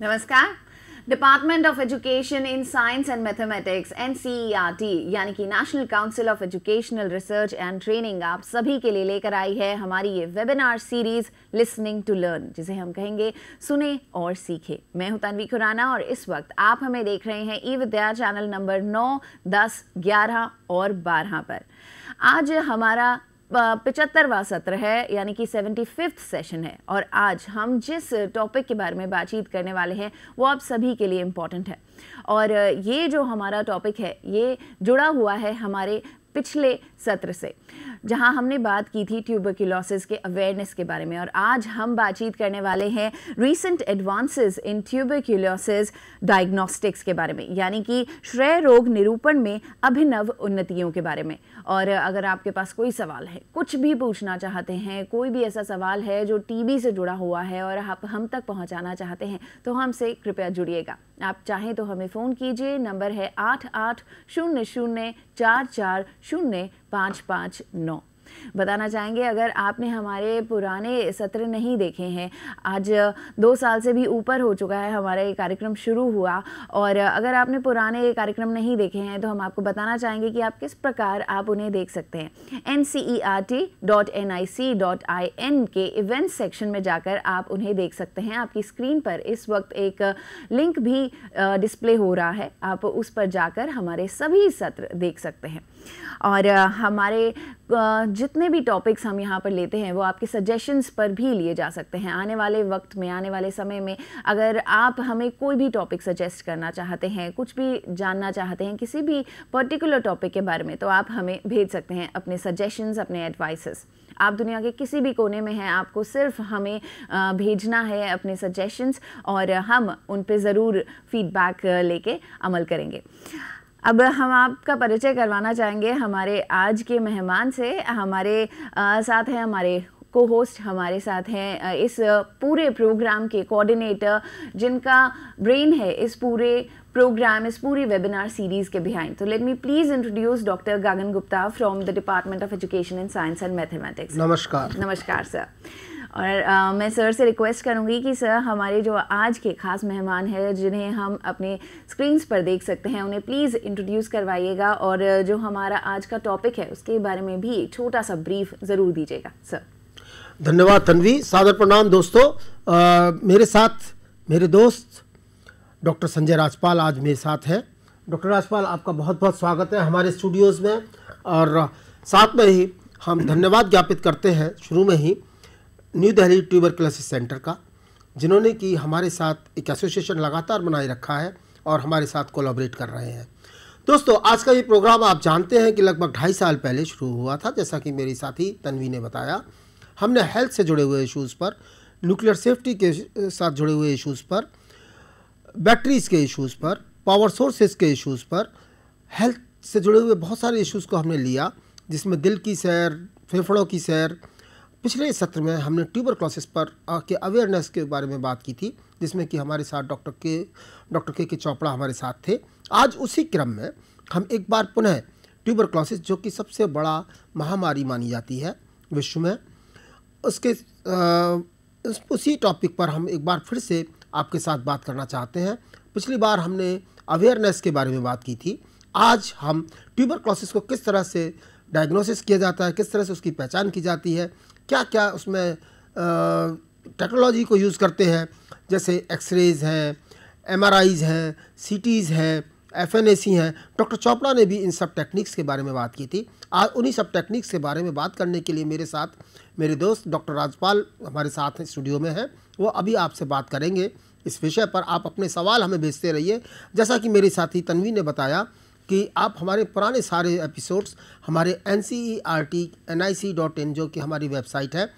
नमस्कार department of education in science and mathematics N यानी कि national council of educational research and training आप सभी के लिए लेकर आई है हमारी ये webinar series listening to learn जिसे हम कहेंगे सुने और सीखे मैं हूं तनवी खुराना और इस वक्त आप हमें देख रहे हैं ई विद्या चैनल नंबर नौ दस ग्यारह और बारह पर आज हमारा पिचहत्तरवा सत्र है यानी कि सेवेंटी फिफ्थ सेशन है और आज हम जिस टॉपिक के बारे में बातचीत करने वाले हैं वो आप सभी के लिए इम्पॉर्टेंट है और ये जो हमारा टॉपिक है ये जुड़ा हुआ है हमारे पिछले सत्र से जहां हमने बात की थी ट्यूबरकुलोसिस के अवेयरनेस के बारे में और आज हम बातचीत करने वाले हैं recent advances in tuberculosis diagnostics के बारे में यानी कि श्रेय रोग निरूपण में अभिनव उन्नतियों के बारे में और अगर आपके पास कोई सवाल है कुछ भी पूछना चाहते हैं कोई भी ऐसा सवाल है जो टीबी से जुड़ा हुआ है और आप हम तक पहुंचाना चाहते हैं तो हमसे कृपया जुड़िएगा आप चाहें तो हमें फ़ोन कीजिए नंबर है आठ आठ शून्य शून्य चार चार शून्य पाँच पाँच नौ बताना चाहेंगे अगर आपने हमारे पुराने सत्र नहीं देखे हैं आज दो साल से भी ऊपर हो चुका है हमारा ये कार्यक्रम शुरू हुआ और अगर आपने पुराने कार्यक्रम नहीं देखे हैं तो हम आपको बताना चाहेंगे कि आप किस प्रकार आप उन्हें देख सकते हैं N C E R T dot N I C dot I N के इवेंट सेक्शन में जाकर आप उन्हें देख सकते हैं आपकी स्क्रीन पर इस वक्त एक लिंक भी डिस्प्ले हो रहा है आप उस पर जाकर हमारे सभी सत्र देख सकते हैं और हमारे जितने भी टॉपिक्स हम यहाँ पर लेते हैं वो आपके सजेशंस पर भी लिए जा सकते हैं आने वाले वक्त में आने वाले समय में अगर आप हमें कोई भी टॉपिक सजेस्ट करना चाहते हैं कुछ भी जानना चाहते हैं किसी भी पर्टिकुलर टॉपिक के बारे में तो आप हमें भेज सकते हैं अपने सजेशंस अपने एडवाइसेस आप दुनिया के किसी भी कोने में हैं आपको सिर्फ हमें भेजना है अपने सजेशंस और हम उन पर ज़रूर फीडबैक लेके अमल करेंगे अब हम आपका परिचय करवाना चाहेंगे हमारे आज के मेहमान से हमारे आ, साथ हैं हमारे को होस्ट हमारे साथ हैं इस पूरे प्रोग्राम के कोऑर्डिनेटर जिनका ब्रेन है इस पूरे प्रोग्राम इस पूरी वेबिनार सीरीज़ के बिहाइंड तो let me please introduce doctor Gagan Gupta from the department of education in science and mathematics नमस्कार नमस्कार सर और आ, मैं सर से रिक्वेस्ट करूँगी कि सर हमारे जो आज के खास मेहमान हैं जिन्हें हम अपने स्क्रीन्स पर देख सकते हैं उन्हें प्लीज़ इंट्रोड्यूस करवाइएगा और जो हमारा आज का टॉपिक है उसके बारे में भी छोटा सा ब्रीफ ज़रूर दीजिएगा सर धन्यवाद तन्वी सादर प्रणाम दोस्तों आ, मेरे साथ मेरे दोस्त डॉक्टर संजय राजपाल आज मेरे साथ हैं डॉक्टर राजपाल आपका बहुत बहुत स्वागत है हमारे स्टूडियोज़ में और साथ में ही हम धन्यवाद ज्ञापित करते हैं शुरू में ही न्यू दिल्ली ट्यूबरकुलोसिस सेंटर का जिन्होंने कि हमारे साथ एक एसोसिएशन लगातार बनाए रखा है और हमारे साथ कोलाबरेट कर रहे हैं दोस्तों आज का ये प्रोग्राम आप जानते हैं कि लगभग ढाई साल पहले शुरू हुआ था जैसा कि मेरी साथी तनवी ने बताया हमने हेल्थ से जुड़े हुए इशूज़ पर न्यूक्लियर सेफ्टी के साथ जुड़े हुए इशूज़ पर बैटरीज़ के इशूज़ पर पावर सोर्सेज के इशूज़ पर हेल्थ से जुड़े हुए बहुत सारे इशूज़ को हमने लिया जिसमें दिल की सैर फेफड़ों की सैर पिछले सत्र में हमने ट्यूबर क्लासेस पर के अवेयरनेस के बारे में बात की थी जिसमें कि हमारे साथ डॉक्टर के डॉक्टर के के चोपड़ा हमारे साथ थे आज उसी क्रम में हम एक बार पुनः ट्यूबर क्लासेस जो कि सबसे बड़ा महामारी मानी जाती है विश्व में उसके आ, उसी टॉपिक पर हम एक बार फिर से आपके साथ बात करना चाहते हैं पिछली बार हमने अवेयरनेस के बारे में बात की थी आज हम ट्यूबर क्लासेस को किस तरह से डायग्नोसिस किया जाता है किस तरह से उसकी पहचान की जाती है क्या क्या उसमें टेक्नोलॉजी को यूज़ करते हैं जैसे एक्सरेज हैं एम हैं सी हैं एफ हैं डॉक्टर चोपड़ा ने भी इन सब टेक्निक्स के बारे में बात की थी आज उन्हीं सब टेक्निक्स के बारे में बात करने के लिए मेरे साथ मेरे दोस्त डॉक्टर राजपाल हमारे साथ हैं स्टूडियो में हैं वो अभी आपसे बात करेंगे इस विषय पर आप अपने सवाल हमें भेजते रहिए जैसा कि मेरे साथी तनवी ने बताया कि आप हमारे पुराने सारे एपिसोड्स हमारे N C E R T N I C dot in जो कि हमारी वेबसाइट है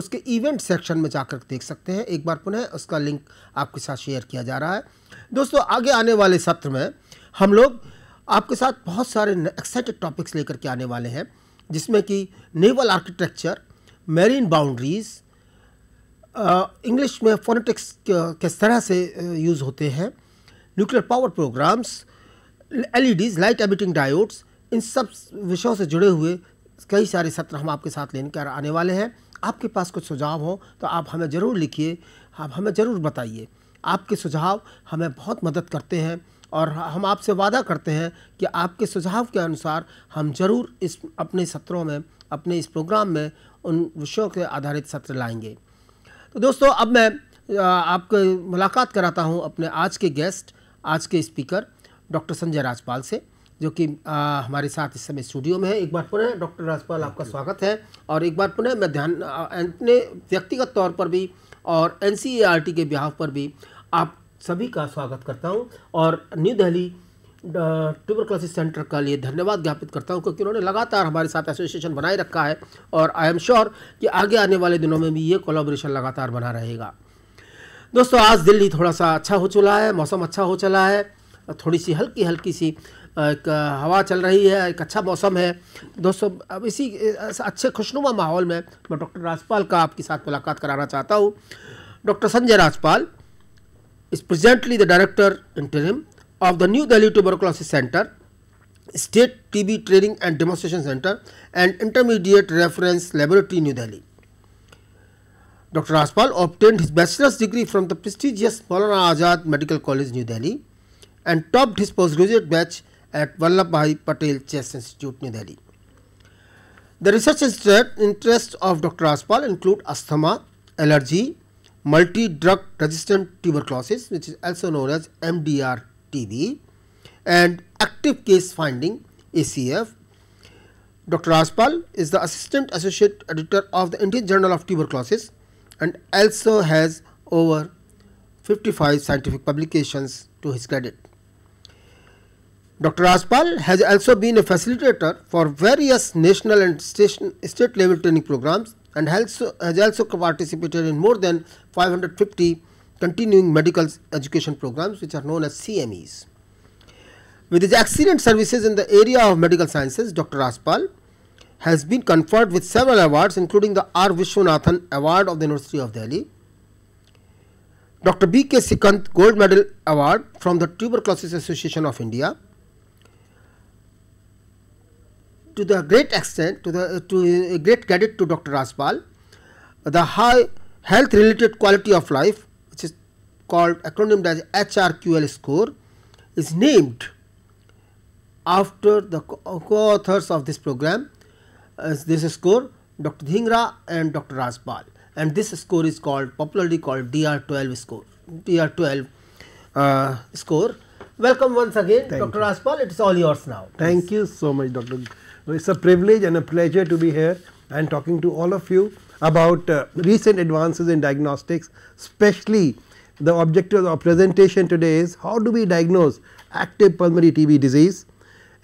उसके इवेंट सेक्शन में जाकर देख सकते हैं एक बार पुनः उसका लिंक आपके साथ शेयर किया जा रहा है दोस्तों आगे आने वाले सत्र में हम लोग आपके साथ बहुत सारे एक्साइटेड टॉपिक्स लेकर के आने वाले हैं जिसमें कि naval architecture marine boundaries English में फोनेटिक्स किस तरह से यूज़ होते हैं nuclear power programmes LEDs light emitting diodes इन सब विषयों से जुड़े हुए कई सारे सत्र हम आपके साथ लेने आने वाले हैं आपके पास कुछ सुझाव हो तो आप हमें ज़रूर लिखिए आप हमें ज़रूर बताइए आपके सुझाव हमें बहुत मदद करते हैं और हम आपसे वादा करते हैं कि आपके सुझाव के अनुसार हम ज़रूर इस अपने सत्रों में अपने इस प्रोग्राम में उन विषयों के आधारित सत्र लाएंगे तो दोस्तों अब मैं आपके मुलाकात कराता हूँ अपने आज के गेस्ट आज के स्पीकर डॉक्टर संजय राजपाल से जो कि हमारे साथ इस समय स्टूडियो में है एक बार पुनः डॉक्टर राजपाल आपका स्वागत है और एक बार पुनः मैं ध्यान अपने व्यक्तिगत तौर पर भी और एन e के बिहाव पर भी आप सभी का स्वागत करता हूँ और न्यू दिल्ली ट्यूबरक्लोसिस सेंटर का लिए धन्यवाद ज्ञापित करता हूँ क्योंकि उन्होंने लगातार हमारे साथ एसोसिएशन बनाए रखा है और आई एम श्योर कि आगे आने वाले दिनों में भी ये कोलाबोरेशन लगातार बना रहेगा दोस्तों आज दिल्ली थोड़ा सा अच्छा हो चला है मौसम अच्छा हो चला है थोड़ी सी हल्की हल्की सी एक हवा चल रही है एक अच्छा मौसम है दोस्तों अब इसी अच्छे खुशनुमा माहौल में मैं डॉक्टर राजपाल का आपके साथ मुलाकात कराना चाहता हूँ doctor Sanjay Rajpal is presently the director interim of the New Delhi tuberculosis centre state T B training and demonstration centre and intermediate reference laboratory New Delhi doctor Rajpal obtained his bachelor's degree from the prestigious Maulana Azad medical college New Delhi and topped his postgraduate batch at Vallabhai Patel Chess Institute, New Delhi. The research interests of Dr. Aspal include asthma, allergy, multi-drug resistant tuberculosis which is also known as MDR-TB and active case finding ACF. Dr. Aspal is the assistant associate editor of the Indian Journal of Tuberculosis and also has over 55 scientific publications to his credit. Dr. Aspal has also been a facilitator for various national and state level training programs and has also participated in more than 550 continuing medical education programs which are known as CMEs. With his excellent services in the area of medical sciences, Dr. Aspal has been conferred with several awards including the R. Vishwanathan Award of the University of Delhi, Dr. B. K. Sikant Gold Medal Award from the Tuberculosis Association of India, to the great extent to the to uh, great credit to Dr. Raspal, the high health related quality of life which is called acronym as HRQL score is named after the uh, co-authors of this program uh, this score Dr. Dhingra and Dr. Raspal, and this score is called popularly called DR12 score DR12 uh, score Welcome once again, Thank Dr. You. It's all yours now. Thank yes. you so much, Dr. It is a privilege and a pleasure to be here and talking to all of you about uh, recent advances in diagnostics, especially the objective of our presentation today is how do we diagnose active pulmonary TB disease,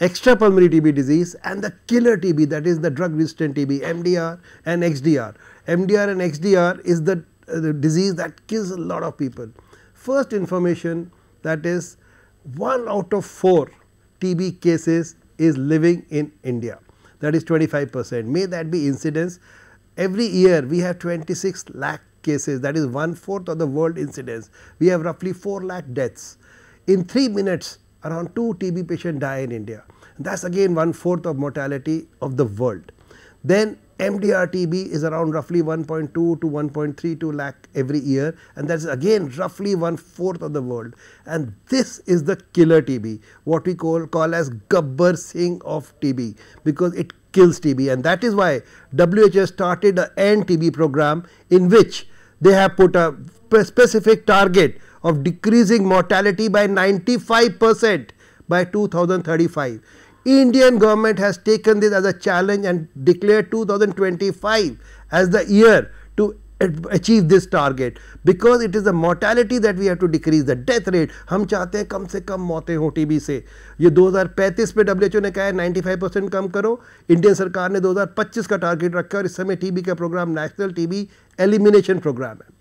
extrapulmonary TB disease and the killer TB that is the drug resistant TB MDR and XDR. MDR and XDR is the, uh, the disease that kills a lot of people. First information that is 1 out of 4 TB cases is living in India that is 25 percent. May that be incidence every year we have 26 lakh cases that is one fourth of the world incidence. We have roughly 4 lakh deaths. In 3 minutes around 2 TB patients die in India that is again one fourth of mortality of the world. Then MDR-TB is around roughly 1.2 to 1.32 lakh every year and that is again roughly one fourth of the world and this is the killer TB what we call, call as Gabbar Singh of TB because it kills TB and that is why WHO started an end TB program in which they have put a specific target of decreasing mortality by 95 percent by 2035 Indian government has taken this as a challenge and declared 2025 as the year to achieve this target because it is the mortality that we have to decrease the death rate हम चाहते हैं कम से कम मौतें हों TB से ये 2035 पे WHO ने कहा है 95 परसेंट कम करो इंडियन सरकार ने 2025 का टारगेट रखा है और इस समय टीबी का programme national TB elimination programme है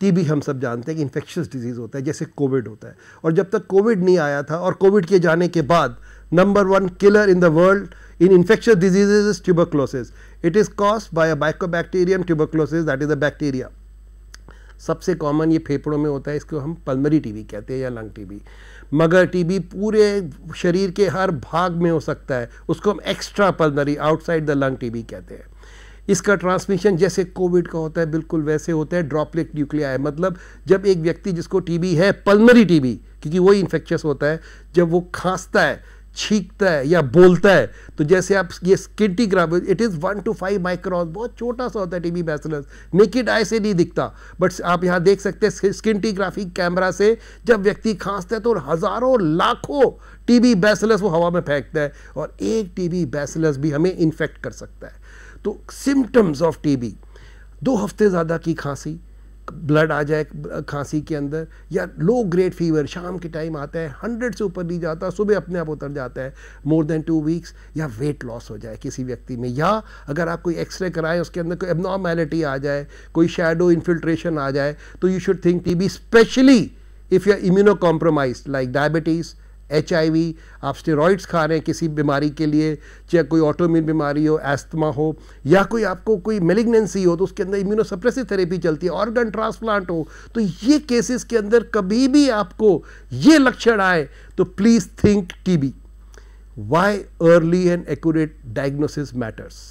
टीबी हम सब जानते हैं कि इन्फेक्शस डिजीज़ होता है जैसे कोविड होता है और जब तक कोविड नहीं आया था और कोविड के जाने के बाद Number 1 killer in the world in infectious diseases is tuberculosis. It is caused by a mycobacterium tuberculosis that is a bacteria. सबसे कॉमन ये फेफड़ों में होता है इसको हम पल्मरी टीबी कहते हैं या लंग टीबी मगर टीबी पूरे शरीर के हर भाग में हो सकता है उसको हम extra pulmonary outside the lung TB कहते हैं इसका ट्रांसमिशन जैसे कोविड का होता है बिल्कुल वैसे होता है ड्रॉपलेट न्यूक्लिया है मतलब जब एक व्यक्ति जिसको टीबी है पल्मरी टीबी क्योंकि वही इन्फेक्शस होता है जब वो खांसता है छींकता है या बोलता है तो जैसे आप ये स्किटी graph it is one two five micron बहुत छोटा सा होता है टीबी बैसलस नेकेड आई से नहीं दिखता बट आप यहाँ देख सकते हैं स्किनटीग्राफी कैमरा से जब व्यक्ति खांसता है तो हज़ारों लाखों टीबी बैसलस वो हवा में फेंकता है और एक टीबी बैसलस भी हमें इन्फेक्ट कर सकता है तो सिम्टम्स ऑफ टीबी दो हफ्ते ज़्यादा की खांसी ब्लड आ जाए खांसी के अंदर या लो ग्रेड फीवर शाम के टाइम आता है हंड्रेड से ऊपर नहीं जाता सुबह अपने आप उतर जाता है मोर देन टू वीक्स या वेट लॉस हो जाए किसी व्यक्ति में या अगर आप कोई एक्सरे कराएं उसके अंदर कोई एबनॉर्मेलिटी आ जाए कोई शेडो इन्फिल्ट्रेशन आ जाए तो you should think T B specially if you are immunocompromise like diabetes H आप स्टेरॉइड्स खा रहे हैं किसी बीमारी के लिए चाहे कोई ऑटोमिन बीमारी हो एस्थमा हो या कोई आपको कोई मेलिग्नेंसी हो तो उसके अंदर इम्यूनोसप्रेसिव थेरेपी चलती है ऑर्गन ट्रांसप्लांट हो तो ये केसेस के अंदर कभी भी आपको ये लक्षण आए तो please think TB why early and accurate diagnosis matters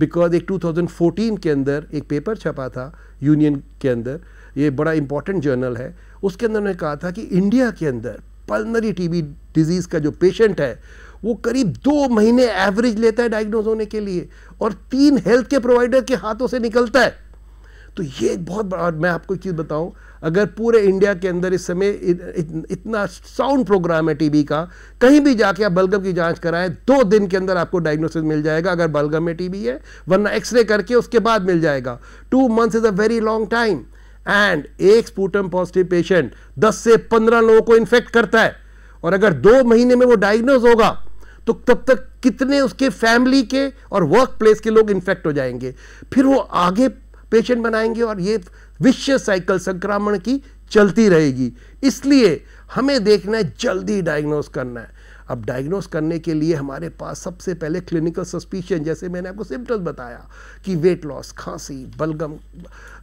because एक 2014 के अंदर एक पेपर छपा था यूनियन के अंदर ये बड़ा इंपॉर्टेंट जर्नल है उसके अंदर उन्होंने कहा था कि इंडिया के अंदर पल्मनरी टीबी डिजीज़ का जो पेशेंट है वो करीब दो महीने एवरेज लेता है डायग्नोज होने के लिए और तीन हेल्थ के प्रोवाइडर के हाथों से निकलता है तो ये एक बहुत बड़ा मैं आपको एक चीज़ बताऊं अगर पूरे इंडिया के अंदर इस समय इतना साउंड प्रोग्राम है टीबी का कहीं भी जाके आप बलगम की जांच कराएं दो दिन के अंदर आपको डायग्नोसिस मिल जाएगा अगर बलगम में टीबी है वरना एक्सरे करके उसके बाद मिल जाएगा two months is a very long time and एक स्पूटम पॉजिटिव पेशेंट 10 से 15 लोगों को इन्फेक्ट करता है और अगर दो महीने में वो डायग्नोज होगा तो तब तक कितने उसके फैमिली के और वर्क प्लेस के लोग इन्फेक्ट हो जाएंगे फिर वो आगे पेशेंट बनाएंगे और ये विश्व साइकिल संक्रमण की चलती रहेगी इसलिए हमें देखना है जल्दी डायग्नोज करना है अब डायग्नोस करने के लिए हमारे पास सबसे पहले क्लिनिकल सस्पिशन जैसे मैंने आपको सिम्टम्स बताया कि वेट लॉस खांसी बलगम आ,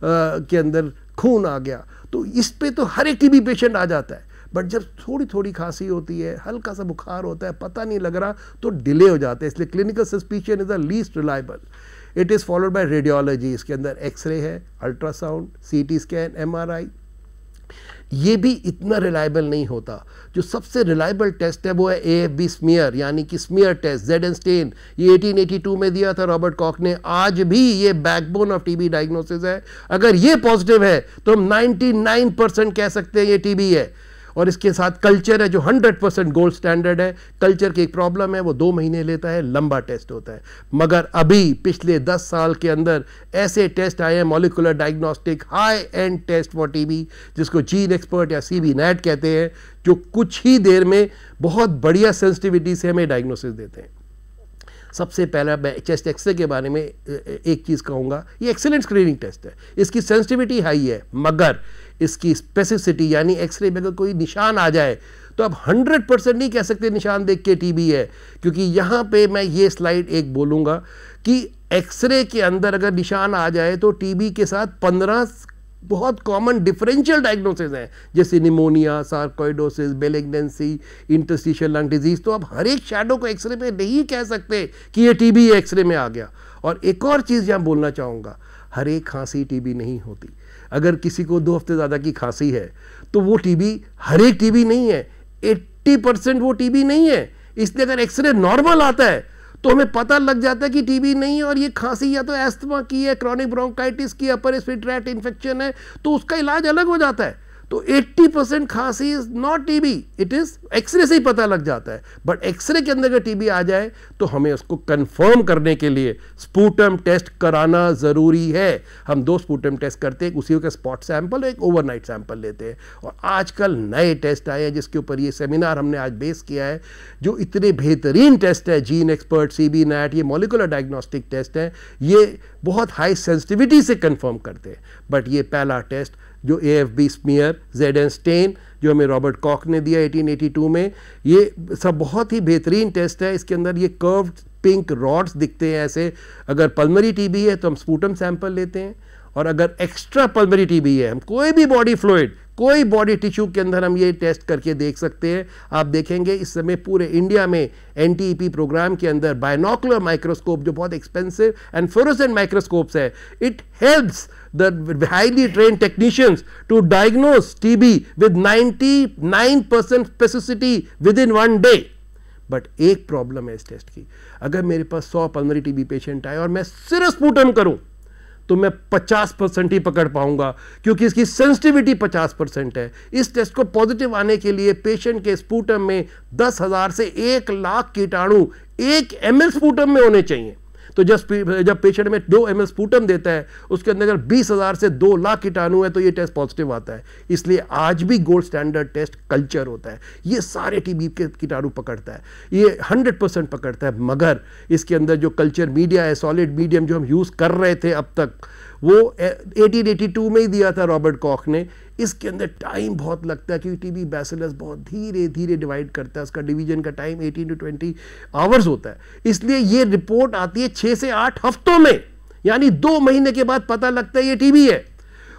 के अंदर खून आ गया तो इस पर तो हर एक टीबी पेशेंट आ जाता है बट जब थोड़ी थोड़ी खांसी होती है हल्का सा बुखार होता है पता नहीं लग रहा तो डिले हो जाता है इसलिए clinical suspicion is the least reliable it is followed by radiology इसके अंदर एक्सरे है अल्ट्रासाउंड टी स्कैन आई ये भी इतना रिलायबल नहीं होता जो सबसे रिलायबल टेस्ट है वो है ए एफ बी स्मियर यानी कि smear test Z N stain ये 1882 में दिया था रॉबर्ट कॉक ने आज भी ये बैकबोन ऑफ टीबी डायग्नोसिस है अगर ये पॉजिटिव है तो हम 99 परसेंट कह सकते हैं ये टीबी है और इसके साथ कल्चर है जो 100 परसेंट गोल्ड स्टैंडर्ड है कल्चर की एक प्रॉब्लम है वो दो महीने लेता है लंबा टेस्ट होता है मगर अभी पिछले 10 साल के अंदर ऐसे टेस्ट आए हैं molecular diagnostic high end test for TB जिसको जीन एक्सपर्ट या सी बी नेट कहते हैं जो कुछ ही देर में बहुत बढ़िया सेंसिटिविटी से हमें डायग्नोसिस देते हैं सबसे पहला मैं चेस्ट एक्सरे के बारे में एक चीज़ कहूँगा ये एक्सेलेंट स्क्रीनिंग टेस्ट है इसकी सेंसिटिविटी हाई है मगर इसकी स्पेसिसिटी यानी एक्सरे में अगर कोई निशान आ जाए तो आप 100 परसेंट नहीं कह सकते निशान देख के टीबी है क्योंकि यहाँ पे मैं ये स्लाइड एक बोलूँगा कि एक्सरे के अंदर अगर निशान आ जाए तो टीबी के साथ 15 बहुत कॉमन डिफरेंशियल डायग्नोसिस हैं जैसे pneumonia sarcoidosis malignancy interstitial lung disease तो आप हर एक शैडो को एक्सरे में नहीं कह सकते कि ये टीबी एक्सरे में आ गया और एक और चीज़ यहाँ बोलना चाहूँगा हर एक खांसी टीबी नहीं होती अगर किसी को दो हफ्ते ज़्यादा की खांसी है तो वो टीबी हर एक टीबी नहीं है 80 परसेंट वो टीबी नहीं है इसलिए अगर एक्सरे नॉर्मल आता है तो हमें पता लग जाता है कि टीबी नहीं है और ये खांसी या तो एस्थमा की है क्रॉनिक ब्रोंकाइटिस की अपर रेस्पिट्रैट इन्फेक्शन है तो उसका इलाज अलग हो जाता है तो 80 परसेंट खांसी is not TB it is x-ray से ही पता लग जाता है बट एक्सरे के अंदर अगर टीबी आ जाए तो हमें उसको कंफर्म करने के लिए स्पूटम टेस्ट कराना ज़रूरी है हम दो स्पूटम टेस्ट करते हैं उसी का स्पॉट सैंपल एक ओवरनाइट सैंपल लेते हैं और आजकल नए टेस्ट आए हैं जिसके ऊपर ये सेमिनार हमने आज बेस किया है जो इतने बेहतरीन टेस्ट है gene expert C B NAAT ये मोलिकुलर डायग्नोस्टिक टेस्ट है ये बहुत हाई सेंसिटिविटी से कन्फर्म करते हैं बट ये पहला टेस्ट जो A F B smear Z N stain जो हमें रॉबर्ट कॉक ने दिया 1882 में ये सब बहुत ही बेहतरीन टेस्ट है इसके अंदर ये कर्व्ड पिंक रॉड्स दिखते हैं ऐसे अगर पल्मरी टीबी है तो हम स्पूटम सैंपल लेते हैं और अगर एक्स्ट्रा पल्मरी टीबी है हम कोई भी बॉडी फ्लूड कोई बॉडी टिश्यू के अंदर हम ये टेस्ट करके देख सकते हैं आप देखेंगे इस समय पूरे इंडिया में एन प्रोग्राम e के अंदर बायनोकुलर माइक्रोस्कोप जो बहुत एक्सपेंसिव एंड फ्लोरोसेंट माइक्रोस्कोप्स है it helps the highly trained technicians to diagnose TB with 99% within one day but एक प्रॉब्लम है इस टेस्ट की अगर मेरे पास 100 पंद्रह टीबी पेशेंट आए और मैं सिर्फ स्पूटन करूं तो मैं 50 परसेंट ही पकड़ पाऊंगा क्योंकि इसकी सेंसिटिविटी 50 परसेंट है इस टेस्ट को पॉजिटिव आने के लिए पेशेंट के स्पूटम में दस हज़ार से एक लाख कीटाणु एक एम स्पूटम में होने चाहिए तो जब जब पेशेंट में दो एम स्पूटम देता है उसके अंदर अगर बीस हज़ार से दो लाख कीटाणु है तो ये टेस्ट पॉजिटिव आता है इसलिए आज भी गोल्ड स्टैंडर्ड टेस्ट कल्चर होता है ये सारे टीबी के कीटाणु पकड़ता है ये हंड्रेड परसेंट पकड़ता है मगर इसके अंदर जो कल्चर मीडिया है सॉलिड मीडियम जो हम यूज़ कर रहे थे अब तक वो एटीन एटी टू में ही दिया था रॉबर्ट कॉक ने इसके अंदर टाइम बहुत लगता है क्योंकि टी बी बहुत धीरे धीरे डिवाइड करता है उसका डिवीजन का time eighteen to twenty hours होता है इसलिए ये रिपोर्ट आती है छः से आठ हफ्तों में यानी दो महीने के बाद पता लगता है ये टीबी है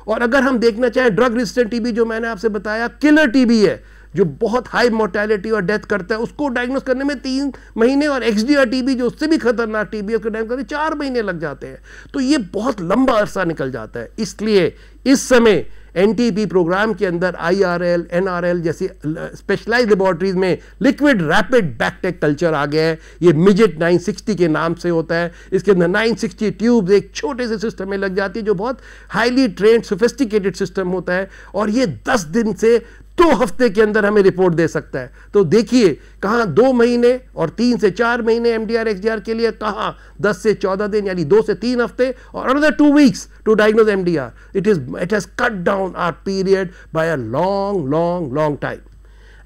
और अगर हम देखना चाहें ड्रग रेजिस्टेंट टीबी जो मैंने आपसे बताया किलर टीबी है जो बहुत हाई मोर्टेलिटी और डेथ करता है उसको डायग्नोस करने में तीन महीने और एक्स डी टीबी जो उससे भी खतरनाक टीबी है उसको डायग्नोस करने चार महीने लग जाते हैं तो ये बहुत लंबा अरसा निकल जाता है इसलिए इस समय एनटीपी प्रोग्राम के अंदर I R L N R L जैसी स्पेशलाइज लेबॉरटरीज में लिक्विड रैपिड बैकटेक कल्चर आ गया है ये मिजिट 960 के नाम से होता है इसके अंदर 960 ट्यूब्स एक छोटे से सिस्टम में लग जाती है जो बहुत हाईली ट्रेंड सोफिस्टिकेटेड सिस्टम होता है और ये 10 दिन से दो हफ्ते के अंदर हमें रिपोर्ट दे सकता है तो देखिए कहां दो महीने और तीन से चार महीने एमडीआर एक्सडीआर के लिए कहां दस से चौदह दिन यानी दो से तीन हफ्ते और another two weeks to diagnose M D R it is it has cut down our period by a long long long time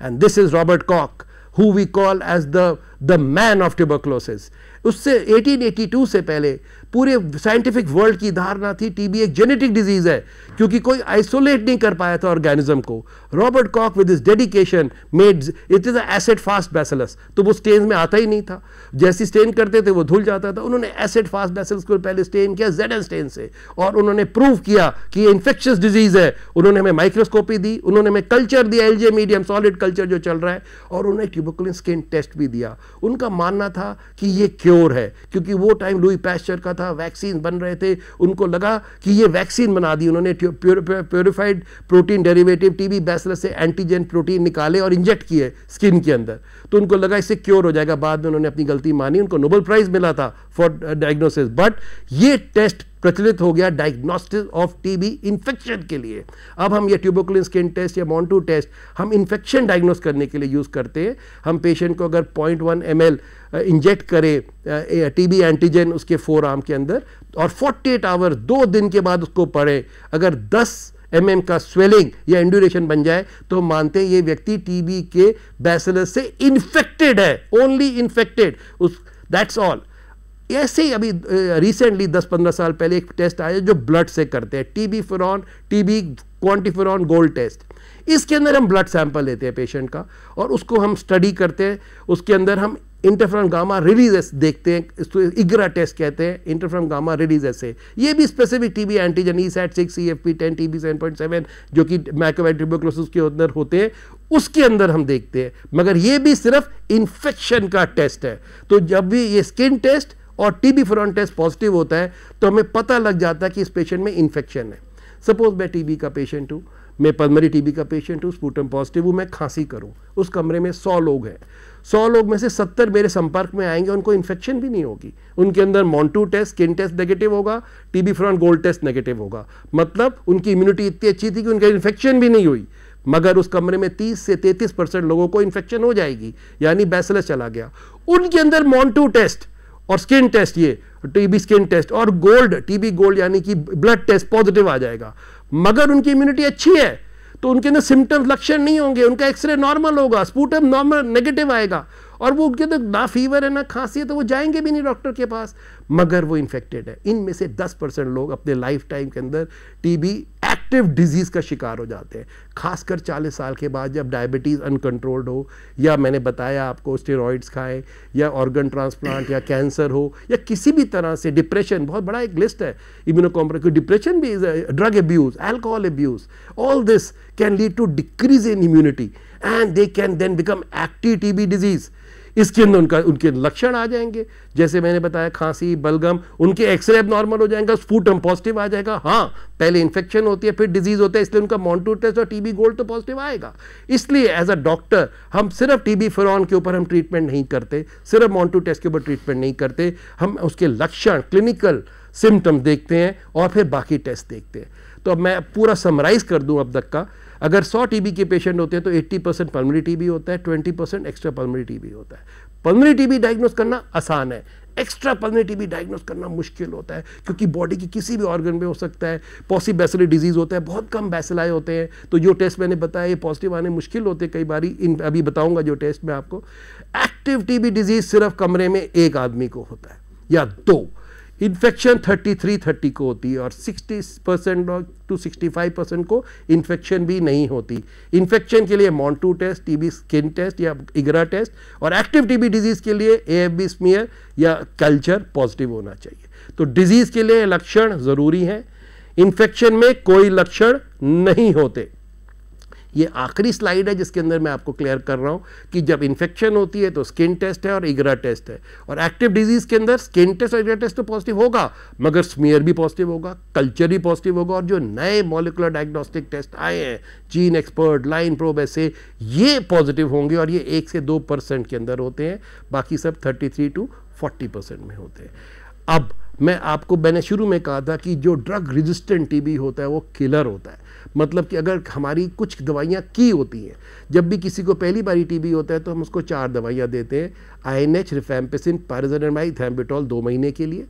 and this is Robert Koch who we call as the the man of tuberculosis उससे 1882 से पहले पूरे scientific world की धारणा थी TB एक genetic disease है क्योंकि कोई आइसोलेट नहीं कर पाया था ऑर्गेनिज्म को Robert Koch with his dedication made it is acid fast bacillus तो वो स्टेन में आता ही नहीं था जैसी स्टेन करते थे वो धुल जाता था उन्होंने एसिड फास्ट बैसल्स को पहले स्टेन किया जेड स्टेन से और उन्होंने प्रूव किया कि ये इन्फेक्शियस डिजीज है उन्होंने हमें माइक्रोस्कोपी दी उन्होंने हमें कल्चर दिया एलजे मीडियम सॉलिड कल्चर जो चल रहा है और उन्होंने ट्यूबोकुलिन स्किन टेस्ट भी दिया उनका मानना था कि ये क्योर है क्योंकि वो टाइम लुई पैस्चर का था वैक्सीन बन रहे थे उनको लगा कि ये वैक्सीन बना दी उन्होंने प्योरीफाइड प्रोटीन डेरिवेटिव टीबी बैसल से एंटीजन प्रोटीन निकाले और इंजेक्ट किए स्किन के अंदर तो उनको लगा इससे क्योर हो जाएगा बाद में उन्होंने अपनी गलती मानी उनको नोबल प्राइज़ मिला था फॉर डायग्नोसिस बट ये टेस्ट प्रचलित हो गया डायग्नोस्टिस ऑफ टीबी इन्फेक्शन के लिए अब हम ये ट्यूबोकुलिन स्किन टेस्ट या मॉन्टू टेस्ट हम इन्फेक्शन डायग्नोस करने के लिए यूज़ करते हैं हम पेशेंट को अगर पॉइंट वन एम इंजेक्ट करें टीबी एंटीजन उसके फोर आर्म के अंदर और 48 आवर दो दिन के बाद उसको पढ़ें अगर 10 एम mm का स्वेलिंग या इंडूरेशन बन जाए तो मानते हैं ये व्यक्ति टीबी के बैसलस से इन्फेक्टेड है ओनली इन्फेक्टेड उस दैट्स ऑल ऐसे ही अभी रिसेंटली 10-15 साल पहले एक टेस्ट आया जो ब्लड से करते हैं टीबी फ्रॉन टीबी क्वांटिफिरॉन गोल्ड टेस्ट इसके अंदर हम ब्लड सैंपल लेते हैं पेशेंट का और उसको हम स्टडी करते हैं उसके अंदर हम इंटरफ्रॉन गामा रिलीजेस देखते हैं इसको इग्रा टेस्ट कहते हैं इंटरफ्रॉन गामा रिलीजेस है ये भी specific TB antigen E SAT six E F P ten T B seven point seven जो कि माइक्रोवेट्रिब्यूक्लोसिस के अंदर होते हैं उसके अंदर हम देखते हैं मगर ये भी सिर्फ इन्फेक्शन का टेस्ट है तो जब भी ये स्किन टेस्ट और टीबी फ्रॉन टेस्ट पॉजिटिव होता है तो हमें पता लग जाता है कि इस पेशेंट में इन्फेक्शन है सपोज मैं टीबी का पेशेंट हूँ मैं पलमरी टीबी का पेशेंट हूँ स्पूटम पॉजिटिव हूँ मैं खांसी करूँ उस कमरे में सौ लोग हैं सौ लोग में से सत्तर मेरे संपर्क में आएंगे उनको इन्फेक्शन भी नहीं होगी उनके अंदर Mantoux test skin test negative होगा टीबी फ्रॉन गोल्ड टेस्ट नेगेटिव होगा मतलब उनकी इम्यूनिटी इतनी अच्छी थी कि उनका इन्फेक्शन भी नहीं हुई मगर उस कमरे में 30 से 33 परसेंट लोगों को इन्फेक्शन हो जाएगी यानी बैसलस चला गया उनके अंदर मॉन्टू टेस्ट और स्किन टेस्ट ये टीबी स्किन टेस्ट और गोल्ड टीबी गोल्ड यानी कि ब्लड टेस्ट पॉजिटिव आ जाएगा मगर उनकी इम्यूनिटी अच्छी है तो उनके अंदर सिम्टम्स लक्षण नहीं होंगे उनका एक्सरे नॉर्मल होगा स्पूटम नॉर्मल नेगेटिव आएगा और वो उनके तक ना फीवर है ना खांसी है तो वो जाएंगे भी नहीं डॉक्टर के पास मगर वो इन्फेक्टेड है इनमें से 10 परसेंट लोग अपने लाइफ टाइम के अंदर टीबी एक्टिव डिजीज़ का शिकार हो जाते हैं खासकर 40 साल के बाद जब डायबिटीज़ अनकंट्रोल्ड हो या मैंने बताया आपको स्टेरॉइड्स खाएं या ऑर्गन ट्रांसप्लांट या कैंसर हो या किसी भी तरह से डिप्रेशन बहुत बड़ा एक लिस्ट है इम्यूनोकॉम्प्रेस डिप्रेशन भी is drug abuse alcohol abuse all this can lead to decrease in immunity and they can then become active TB disease इसके अंदर उनका उनके लक्षण आ जाएंगे जैसे मैंने बताया खांसी बलगम उनके एक्सरे नॉर्मल हो जाएगा स्पूटम पॉजिटिव आ जाएगा हाँ पहले इन्फेक्शन होती है फिर डिजीज होता है इसलिए उनका मॉन्टू टेस्ट और टीबी गोल्ड तो पॉजिटिव आएगा इसलिए एज अ डॉक्टर हम सिर्फ टीबी फिरॉन के ऊपर हम ट्रीटमेंट नहीं करते सिर्फ मॉन्टू टेस्ट के ऊपर ट्रीटमेंट नहीं करते हम उसके लक्षण क्लिनिकल सिम्टम देखते हैं और फिर बाकी टेस्ट देखते हैं तो अब मैं पूरा समराइज कर दूं अब तक का अगर 100 टीबी के पेशेंट होते हैं तो 80 परसेंट पल्मरी टीबी होता है 20 परसेंट एक्स्ट्रा पल्मरी टीबी होता है पल्मरी टीबी डायग्नोस करना आसान है एक्स्ट्रा पल्मरी टीबी डायग्नोस करना मुश्किल होता है क्योंकि बॉडी की किसी भी ऑर्गन में हो सकता है पॉसिबैसिली डिजीज़ होता है बहुत कम बैसलाए होते हैं तो जो टेस्ट मैंने बताया ये पॉजिटिव आने मुश्किल होते हैं कई बार इन अभी बताऊंगा जो टेस्ट में आपको एक्टिव टीबी डिजीज़ सिर्फ कमरे में एक आदमी को होता है या दो इन्फेक्शन 33 30 को होती है और 60 परसेंट टू 65 परसेंट को इन्फेक्शन भी नहीं होती इन्फेक्शन के लिए Mantoux test TB skin test या इगरा टेस्ट और एक्टिव टीबी डिजीज़ के लिए ए एफ बी स्मियर या कल्चर पॉजिटिव होना चाहिए तो डिजीज़ के लिए लक्षण ज़रूरी हैं इन्फेक्शन में कोई लक्षण नहीं होते ये आखिरी स्लाइड है जिसके अंदर मैं आपको क्लियर कर रहा हूँ कि जब इन्फेक्शन होती है तो स्किन टेस्ट है और इगरा टेस्ट है और एक्टिव डिजीज़ के अंदर स्किन टेस्ट और इगरा टेस्ट तो पॉजिटिव होगा मगर स्मियर भी पॉजिटिव होगा कल्चर भी पॉजिटिव होगा और जो नए मोलिकुलर डायग्नोस्टिक टेस्ट आए हैं जीन एक्सपर्ट लाइन प्रोब ऐसे ये पॉजिटिव होंगे और ये एक से दो परसेंट के अंदर होते हैं बाकी सब thirty three to forty percent में होते हैं अब मैं आपको मैंने शुरू में कहा था कि जो ड्रग रेजिस्टेंट टीबी होता है वो किलर होता है मतलब कि अगर हमारी कुछ दवाइयाँ की होती हैं जब भी किसी को पहली बारी टीबी e होता है तो हम उसको चार दवाइयाँ देते हैं I N H rifampicin pyrazinamide ethambutol दो महीने के लिए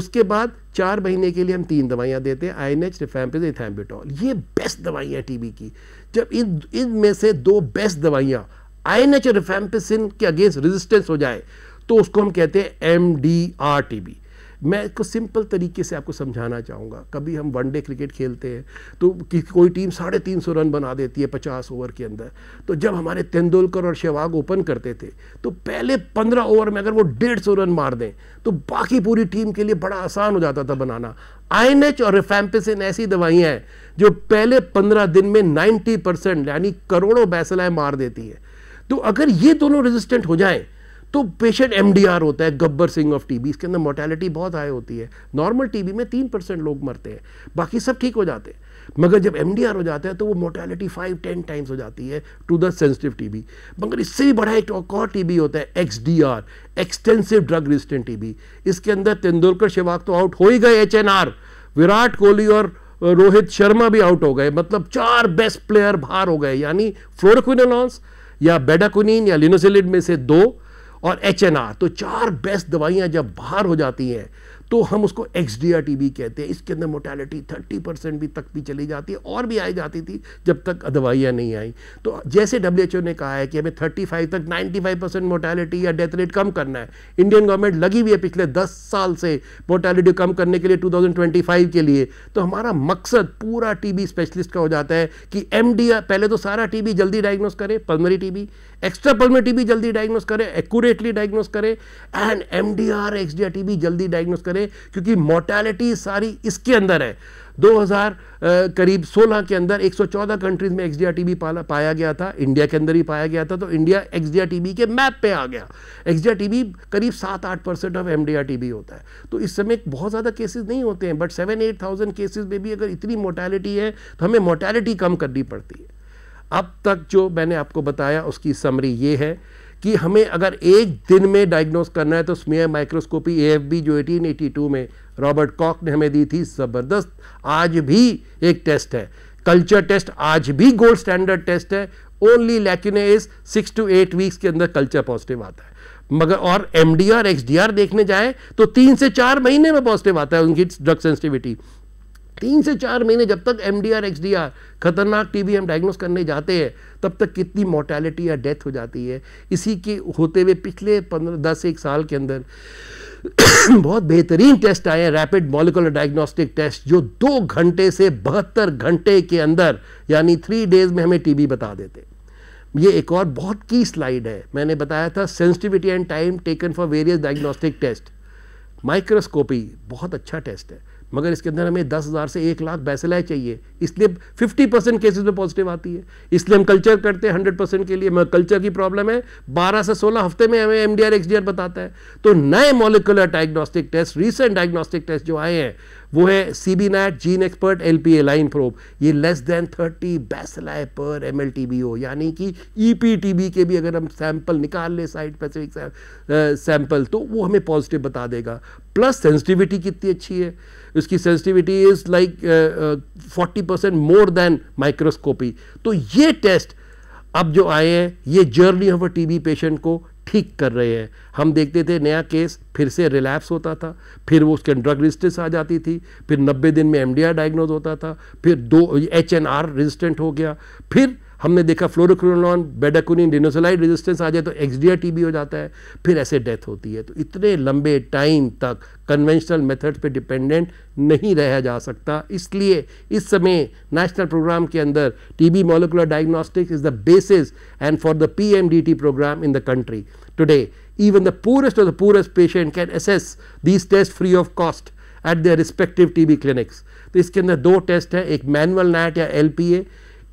उसके बाद चार महीने के लिए हम तीन दवाइयाँ देते हैं I N H rifampicin ethambutol ये बेस्ट दवाइयाँ बी e की जब इन इनमें से दो बेस्ट दवाइयाँ आई एन एच रिफेम्पेसिन के अगेंस्ट रेजिस्टेंस हो जाए तो उसको हम कहते हैं M D R T B मैं इसको सिंपल तरीके से आपको समझाना चाहूँगा कभी हम वनडे क्रिकेट खेलते हैं तो कोई टीम साढ़े तीन सौ रन बना देती है पचास ओवर के अंदर तो जब हमारे तेंदुलकर और शहवाग ओपन करते थे तो पहले पंद्रह ओवर में अगर वो डेढ़ सौ रन मार दें तो बाकी पूरी टीम के लिए बड़ा आसान हो जाता था बनाना आई और रिफैम्पिसिन ऐसी दवाइयाँ हैं जो पहले पंद्रह दिन में नाइन्टी परसेंट यानी करोड़ों बैसलाएँ मार देती है तो अगर ये दोनों रेजिस्टेंट हो जाएं तो पेशेंट एम होता है गब्बर सिंह ऑफ टीबी इसके अंदर मोर्टेलिटी बहुत हाई होती है नॉर्मल टीबी में तीन परसेंट लोग मरते हैं बाकी सब ठीक हो जाते हैं मगर जब एम हो जाता है तो वो मोर्टेलिटी फाइव टेन टाइम्स हो जाती है टू द सेंसिटिव टीबी मगर इससे भी बड़ा एक और टीबी होता है X D R extensive drug resistant TB इसके अंदर तेंदुलकर शिवाग तो आउट हो ही गए H N R Virat Kohli और रोहित शर्मा भी आउट हो गए मतलब चार बेस्ट प्लेयर बाहर हो गए यानी फ्लोरक्विनोलॉन्स या बेडाकुनिन या लिनोसिलिड में से दो और एच तो चार बेस्ट दवाइयाँ जब बाहर हो जाती हैं तो हम उसको एक्स डी टीबी कहते हैं इसके अंदर मोटेलिटी 30 परसेंट भी तक भी चली जाती है और भी आई जाती थी जब तक दवाइयाँ नहीं आई तो जैसे डब्ल्यू ने कहा है कि हमें 35 तक 95 परसेंट मोटेलिटी या डेथ रेट कम करना है इंडियन गवर्नमेंट लगी हुई है पिछले 10 साल से मोटेलिटी कम करने के लिए 2025 के लिए तो हमारा मकसद पूरा टी स्पेशलिस्ट का हो जाता है कि एम पहले तो सारा टी जल्दी डायग्नोज करें पलमरी टी एक्स्ट्रा पल्मेटी भी जल्दी डायग्नोस करें एक्यूरेटली डायग्नोस करें and M D R X D R T भी जल्दी डायग्नोस करें क्योंकि मोर्टैलिटी सारी इसके अंदर है 2000 करीब 16 के अंदर 114 कंट्रीज में एक्सडीआर टीबी पाया गया था इंडिया के अंदर ही पाया गया था तो इंडिया टी टीबी के मैप पे आ गया टी टीबी करीब सात आठ परसेंट ऑफ टी टीबी होता है तो इस समय बहुत ज़्यादा केसेस नहीं होते हैं but seven eight thousand cases में भी अगर इतनी मोटैलिटी है तो हमें मोर्टैलिटी कम करनी पड़ती है अब तक जो मैंने आपको बताया उसकी समरी ये है कि हमें अगर एक दिन में डायग्नोस करना है तो स्मियर माइक्रोस्कोपी ए जो 1882 में रॉबर्ट कॉक ने हमें दी थी ज़बरदस्त आज भी एक टेस्ट है कल्चर टेस्ट आज भी गोल्ड स्टैंडर्ड टेस्ट है ओनली लैकिने is six to eight weeks के अंदर कल्चर पॉजिटिव आता है मगर और एम डी डी आर देखने जाए तो तीन से चार महीने में पॉजिटिव आता है उनकी ड्रग सेंसिटिविटी तीन से चार महीने जब तक M D R X D R खतरनाक टी बी हम डायग्नोस करने जाते हैं तब तक कितनी मोर्टैलिटी या डेथ हो जाती है इसी के होते हुए पिछले पंद्रह दस एक साल के अंदर बहुत बेहतरीन टेस्ट आए हैं रैपिड मॉलिकुलर डायग्नोस्टिक टेस्ट जो दो घंटे से बहत्तर घंटे के अंदर यानी थ्री डेज में हमें टीबी बता देते ये एक और बहुत की स्लाइड है मैंने बताया था sensitivity and time taken for various diagnostic test microscopy बहुत अच्छा टेस्ट है मगर इसके अंदर हमें दस हज़ार से एक लाख बैसलाय चाहिए इसलिए फिफ्टी परसेंट केसेज में पॉजिटिव आती है इसलिए हम कल्चर करते हैं हंड्रेड परसेंट के लिए मगर कल्चर की प्रॉब्लम है बारह से सोलह हफ्ते में हमें एम डी आर बताता है तो नए molecular diagnostic test recent diagnostic test जो आए हैं वो है C B NAAT gene Xpert L P A line probe ये लेस देन थर्टी बैसलाय पर M L T B O यानी कि ई पी टी बी के भी अगर हम सैंपल निकाल लें साइड स्पेसिफिक सैंपल तो वो हमें पॉजिटिव बता देगा प्लस सेंसिटिविटी कितनी अच्छी है इसकी sensitivity is like forty percent more than microscopy तो ये टेस्ट अब जो आए हैं ये journey of a TB patient को ठीक कर रहे हैं हम देखते थे नया केस फिर से रिलैप्स होता था फिर वो उसके ड्रग रेजिस्टेंस आ जाती थी फिर 90 दिन में एमडीआर डायग्नोज होता था फिर दो एच एन आर रेजिस्टेंट हो गया फिर हमने देखा फ्लोरोक्रोनॉन बेडाकोनिन डिनोसोलाइड रेजिस्टेंस आ जाए तो एक्सडिया टीबी हो जाता है फिर ऐसे डेथ होती है तो इतने लंबे टाइम तक कन्वेंशनल मेथड पे डिपेंडेंट नहीं रह जा सकता इसलिए इस समय नेशनल प्रोग्राम के अंदर TB molecular diagnostics is the basis and for the PMDT programme in the country today even the poorest of the poorest patient can access these test free of cost at their respective TB clinics तो इसके अंदर दो test है एक manual NAT या L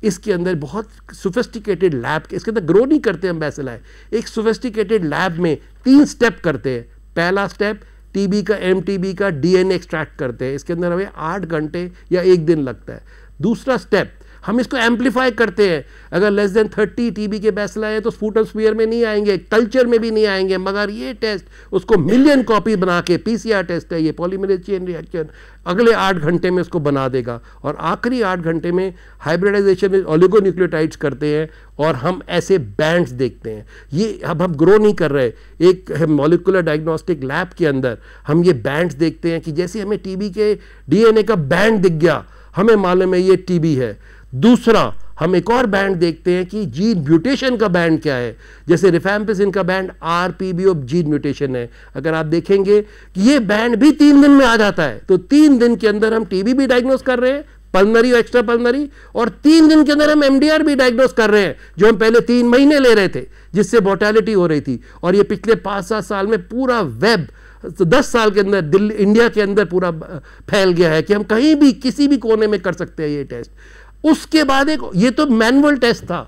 इसके अंदर बहुत सोफिस्टिकेटेड लैब के इसके अंदर ग्रो नहीं करते हम लाए एक सोफिस्टिकेटेड लैब में तीन स्टेप करते हैं पहला स्टेप टीबी का बी का डीएनए एक्सट्रैक्ट करते हैं इसके अंदर हमें आठ घंटे या एक दिन लगता है दूसरा स्टेप हम इसको एम्पलीफाई करते हैं अगर लेस देन थर्टी टीबी के बैसल है तो फूट स्पीयर में नहीं आएंगे कल्चर में भी नहीं आएंगे मगर ये टेस्ट उसको मिलियन कॉपी बना के पीसीआर टेस्ट है ये पॉलीमरेज चेन रिएक्शन अगले आठ घंटे में उसको बना देगा और आखिरी आठ घंटे में हाइब्रिडाइजेशन में ओलिगोन्यूक्लियोटाइड्स करते हैं और हम ऐसे बैंड्स देखते हैं ये अब हम ग्रो नहीं कर रहे एक मॉलिकुलर डायग्नोस्टिक लैब के अंदर हम ये बैंड्स देखते हैं कि जैसे हमें टीबी के डीएनए का बैंड दिख गया हमें मालूम है ये टीबी है दूसरा हम एक और बैंड देखते हैं कि जीन म्यूटेशन का बैंड क्या है जैसे रिफैम्पिसिन का band R P B of gene mutation है अगर आप देखेंगे कि ये बैंड भी तीन दिन में आ जाता है तो तीन दिन के अंदर हम टीबी भी डायग्नोस कर रहे हैं पलनरी और एक्स्ट्रा पलनरी और तीन दिन के अंदर हम एमडीआर भी डायग्नोस कर रहे हैं जो हम पहले तीन महीने ले रहे थे जिससे मोर्टैलिटी हो रही थी और ये पिछले पाँच सात साल में पूरा वेब तो दस साल के अंदर दिल्ली इंडिया के अंदर पूरा फैल गया है कि हम कहीं भी किसी भी कोने में कर सकते हैं ये टेस्ट उसके बाद एक ये तो मैनुअल टेस्ट था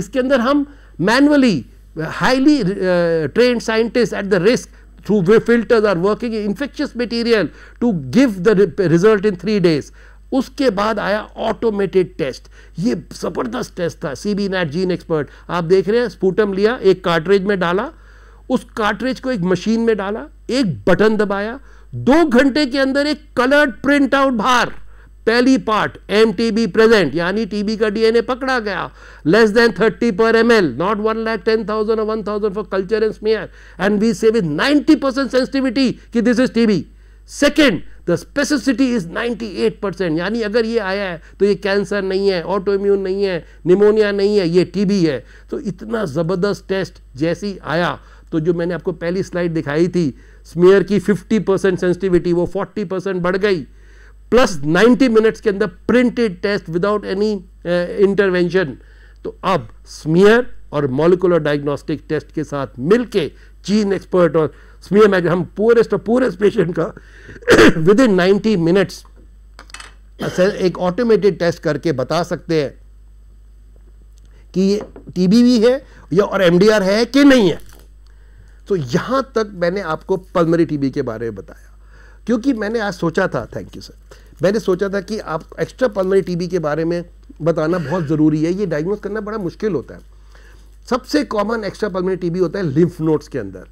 इसके अंदर हम manually highly train scientist at the risk through filters are working infectious material to give the re result in 3 उसके बाद आया ऑटोमेटेड टेस्ट ये ज़बरदस्त टेस्ट था C B NAAT gene Xpert आप देख रहे हैं स्पूटम लिया एक कार्टरेज में डाला उस कार्टरेज को एक मशीन में डाला एक बटन दबाया दो घंटे के अंदर एक कलर्ड प्रिंट आउट बाहर पहली पार्ट एम टी प्रेजेंट यानी टीबी का डीएनए पकड़ा गया लेस देन थर्टी पर M L not one lakh ten thousand one thousand for culture and smear and we say with ninety percent sensitivity कि this is TB second the specificity is 98 percent यानी अगर ये आया है तो ये कैंसर नहीं है ऑटो इम्यून नहीं है निमोनिया नहीं है ये टीबी है तो इतना ज़बरदस्त टेस्ट जैसी आया तो जो मैंने आपको पहली स्लाइड दिखाई थी स्मेयर की 50 परसेंट सेंसिटिविटी वो 40 परसेंट बढ़ गई प्लस 90 मिनट्स के अंदर printed test without any intervention तो अब स्मियर और मॉलिकुलर डायग्नोस्टिक टेस्ट के साथ मिलके चीन एक्सपर्ट और स्मियर मैग हम पोरेस्ट और पोरेस्ट पेशेंट का विद इन नाइन्टी मिनट्स एक ऑटोमेटेड टेस्ट करके बता सकते हैं कि ये टीबी भी है या और एमडीआर है कि नहीं है तो यहां तक मैंने आपको पल्मरी टीबी के बारे में बताया क्योंकि मैंने आज सोचा था थैंक यू सर मैंने सोचा था कि आप एक्स्ट्रा पल्मरी टीबी के बारे में बताना बहुत ज़रूरी है ये डायग्नोस करना बड़ा मुश्किल होता है सबसे कॉमन एक्स्ट्रा पलमरी टीबी होता है लिम्फ नोट्स के अंदर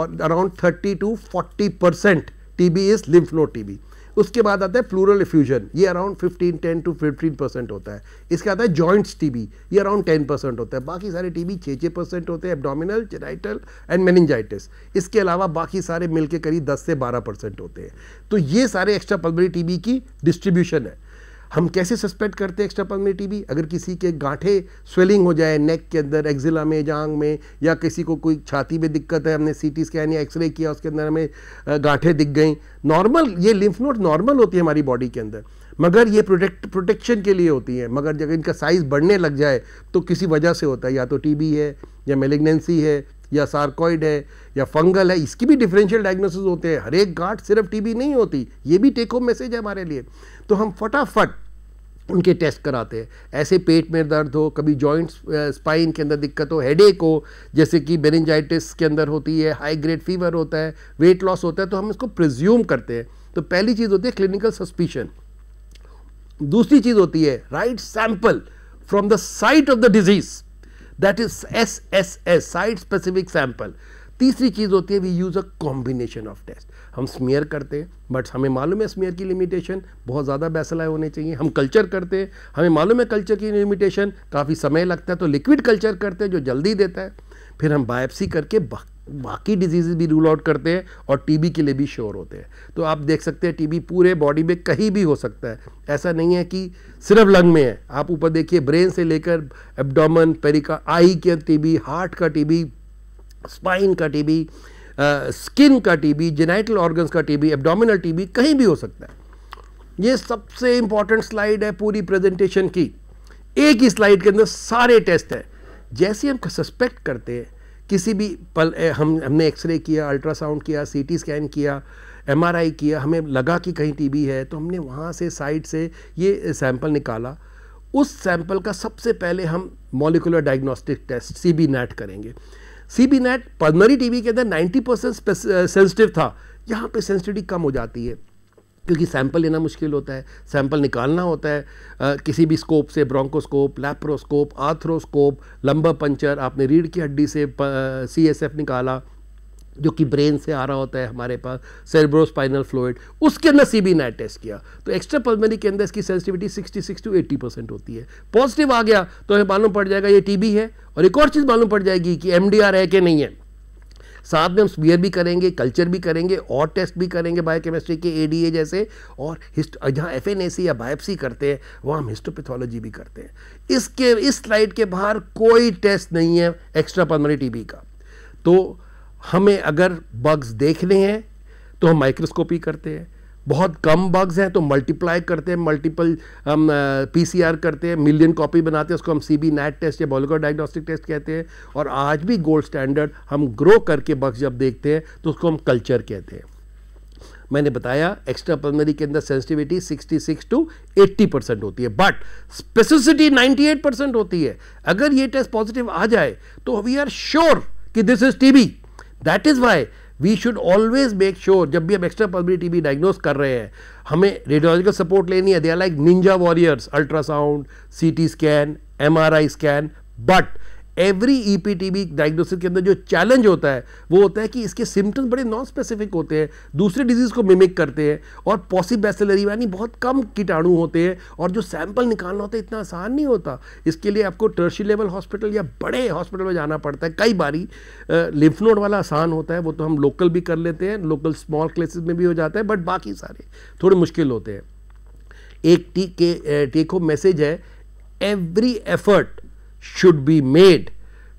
और around thirty to forty percent TB is lymph node TB उसके बाद आता है प्लूरल इफ्यूजन ये अराउंड 15 10 टू 15 परसेंट होता है इसके आता है जॉइंट्स टीबी ये अराउंड 10 परसेंट होता है बाकी सारे टीबी छः छः परसेंट होते हैं एबडोमिनल जेनाइटल एंड मेनिंजाइटिस इसके अलावा बाकी सारे मिल के करीब दस से बारह परसेंट होते हैं तो ये सारे एक्स्ट्रा पल्बरी टीबी की डिस्ट्रीब्यूशन है हम कैसे सस्पेक्ट करते हैं एक्स्ट्रा पल्मोनरी टीबी अगर किसी के गांठे स्वेलिंग हो जाए नेक के अंदर एक्जिला में जांग में या किसी को कोई छाती में दिक्कत है हमने सी टी स्कैन या एक्सरे किया उसके अंदर हमें गांठे दिख गई नॉर्मल ये लिम्फ नोट नॉर्मल होती है हमारी बॉडी के अंदर मगर ये प्रोटेक्ट प्रोटेक्शन के लिए होती है मगर जब इनका साइज़ बढ़ने लग जाए तो किसी वजह से होता है या तो टीबी है या मेलेग्नेंसी है या सार्कोइड है या फंगल है इसकी भी डिफरेंशियल डायग्नोसिस होते हैं हर एक गांठ सिर्फ टीबी नहीं होती ये भी टेक होम मैसेज है हमारे लिए तो हम फटाफट उनके टेस्ट कराते हैं ऐसे पेट में दर्द हो कभी जॉइंट्स स्पाइन के अंदर दिक्कत हो हेडेक हो जैसे कि बेरेंजाइटिस के अंदर होती है हाई ग्रेड फीवर होता है वेट लॉस होता है तो हम इसको प्रिज्यूम करते हैं तो पहली चीज़ होती है क्लिनिकल सस्पिशन दूसरी चीज़ होती है right sample from the site of the disease that is S S S site specific sample तीसरी चीज़ होती है we use a combination of test हम स्मेयर करते बट हमें मालूम है स्मेयर की लिमिटेशन बहुत ज़्यादा बैसलाए होने चाहिए हम कल्चर करते हमें मालूम है कल्चर की लिमिटेशन काफ़ी समय लगता है तो लिक्विड कल्चर करते हैं जो जल्दी देता है फिर हम बायोप्सी करके बाकी डिजीज़ भी रूल आउट करते हैं और टीबी के लिए भी श्योर होते हैं तो आप देख सकते हैं टीबी पूरे बॉडी में कहीं भी हो सकता है ऐसा नहीं है कि सिर्फ लंग में है आप ऊपर देखिए ब्रेन से लेकर एब्डोमन पेरिका आई के टीबी हार्ट का टीबी स्पाइन का टीबी स्किन का टीबी जेनाइटल ऑर्गन्स का टीबी एब्डोमिनल टीबी कहीं भी हो सकता है ये सबसे इंपॉर्टेंट स्लाइड है पूरी प्रेजेंटेशन की एक ही स्लाइड के अंदर सारे टेस्ट हैं जैसे हम सस्पेक्ट करते हैं किसी भी पल हम हमने एक्सरे किया अल्ट्रासाउंड किया सीटी स्कैन किया एमआरआई किया हमें लगा कि कहीं टीबी है तो हमने वहाँ से साइड से ये सैंपल निकाला उस सैंपल का सबसे पहले हम molecular diagnostic test C B NAAT करेंगे C B NAAT T TB के अंदर 90 परसेंट सेंसिटिव था यहाँ पे सेंसिटिविटी कम हो जाती है क्योंकि सैंपल लेना मुश्किल होता है सैंपल निकालना होता है आ, uh, किसी भी स्कोप से bronchoscope laparoscope arthroscope lumbar puncture आपने रीढ़ की हड्डी से सी एस एफ निकाला जो कि ब्रेन से आ रहा होता है हमारे पास सेरेब्रोस्पाइनल फ्लोइड उसके अंदर सी बी नाइट टेस्ट किया तो एक्स्ट्रा पल्मरी के अंदर इसकी सेंसिटिविटी 66 टू 80 परसेंट होती है पॉजिटिव आ गया तो हमें मालूम पड़ जाएगा ये टीबी है और एक और चीज़ मालूम पड़ जाएगी कि एम है कि नहीं है साथ में हम स्मीयर भी करेंगे कल्चर भी करेंगे और टेस्ट भी करेंगे बायोकेमिस्ट्री के एडीए जैसे और हिस्ट जहाँ एफ या बायोप्सी करते हैं वहाँ हम हिस्टोपैथोलॉजी भी करते हैं इसके इस स्लाइड के बाहर कोई टेस्ट नहीं है एक्स्ट्रा पल्मरी टीबी का तो हमें अगर बग्स देखने हैं तो हम माइक्रोस्कोपी करते हैं बहुत कम बग्स हैं तो मल्टीप्लाई करते हैं मल्टीपल हम पीसीआर करते हैं मिलियन कॉपी बनाते हैं उसको हम सीबी नेट टेस्ट या बॉलिकर डायग्नोस्टिक टेस्ट कहते हैं और आज भी गोल्ड स्टैंडर्ड हम ग्रो करके बग्स जब देखते हैं तो उसको हम कल्चर कहते हैं मैंने बताया एक्स्ट्रा पलमरी के अंदर सेंसिटिविटी 66 टू 80 परसेंट होती है बट स्पेसिसिटी 98 परसेंट होती है अगर ये टेस्ट पॉजिटिव आ जाए तो वी आर श्योर कि this is TB that is why we should always make sure जब भी हम एक्स्ट्रा पल्मरी टीबी डायग्नोज कर रहे हैं हमें रेडियोलॉजिकल सपोर्ट लेनी है they are like ninja warriors ultrasound C T scan M R I scan but every E P T B diagnosis के अंदर जो चैलेंज होता है वो होता है कि इसके सिम्टम्स बड़े नॉन स्पेसिफिक होते हैं दूसरे डिजीज़ को मिमिक करते हैं और पॉसिबैसिलरी यानी बहुत कम कीटाणु होते हैं और जो सैंपल निकालना होता है इतना आसान नहीं होता इसके लिए आपको टर्शी लेवल हॉस्पिटल या बड़े हॉस्पिटल में जाना पड़ता है कई बारी लिफनोड वाला आसान होता है वो तो हम लोकल भी कर लेते हैं लोकल स्मॉल क्लेसेस में भी हो जाता है बट बाकी सारे थोड़े मुश्किल होते हैं एक टी के टेक होम मैसेज है every effort should be made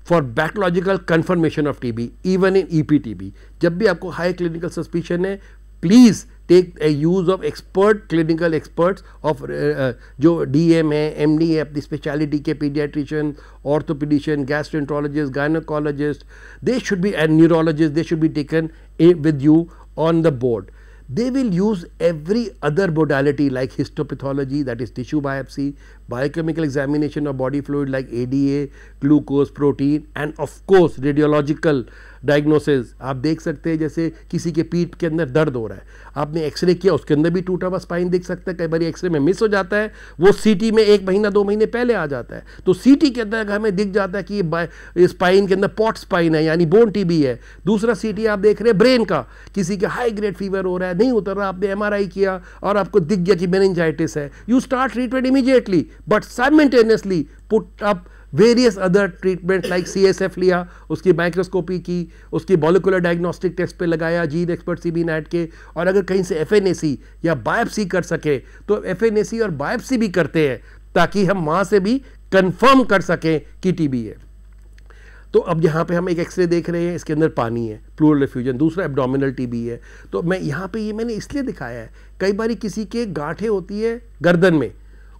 for bacteriological confirmation of TB even in EPTB. जब भी आपको high clinical suspicion please take a use of expert clinical experts of uh, uh, जो DM है, MD है अपनी specialty pediatrician, orthopedician, gastroenterologist, gynecologist, they should be and neurologist they should be taken eh, with you on the board. They will use every other modality like histopathology that is tissue biopsy, biochemical examination of body fluid like ADA, glucose, protein and of course radiological diagnosis. आप देख सकते हैं जैसे किसी के पीठ के अंदर दर्द हो रहा है आपने एक्सरे किया उसके अंदर भी टूटा हुआ स्पाइन देख सकते हैं कई बार एक्सरे में मिस हो जाता है वो सीटी में एक महीना दो महीने पहले आ जाता है तो सीटी के अंदर हमें दिख जाता है कि स्पाइन के अंदर पॉट स्पाइन है यानी बोन टीबी है दूसरा सीटी आप देख रहे हैं ब्रेन का किसी का हाई ग्रेड फीवर हो रहा है नहीं उतर रहा आपने एम किया और आपको दिख गया कि मेनजाइटिस है you start treatment immediately but simultaneously put up various other treatment like C S F लिया उसकी माइक्रोस्कोपी की उसकी मॉलिकुलर डायग्नोस्टिक टेस्ट पे लगाया gene expert C B NAAT के और अगर कहीं से एफ एन ए सी या बायोप्सी कर सके तो एफ एन ए सी और बायोप्सी भी करते हैं ताकि हम वहाँ से भी कंफर्म कर सकें कि टी बी है तो अब यहाँ पे हम एक एक्सरे देख रहे हैं इसके अंदर पानी है प्लूरल रिफ्यूजन दूसरा एब्डोमिनल टीबी है तो मैं यहाँ पे ये यह मैंने इसलिए दिखाया है कई बार किसी के गांठे होती है गर्दन में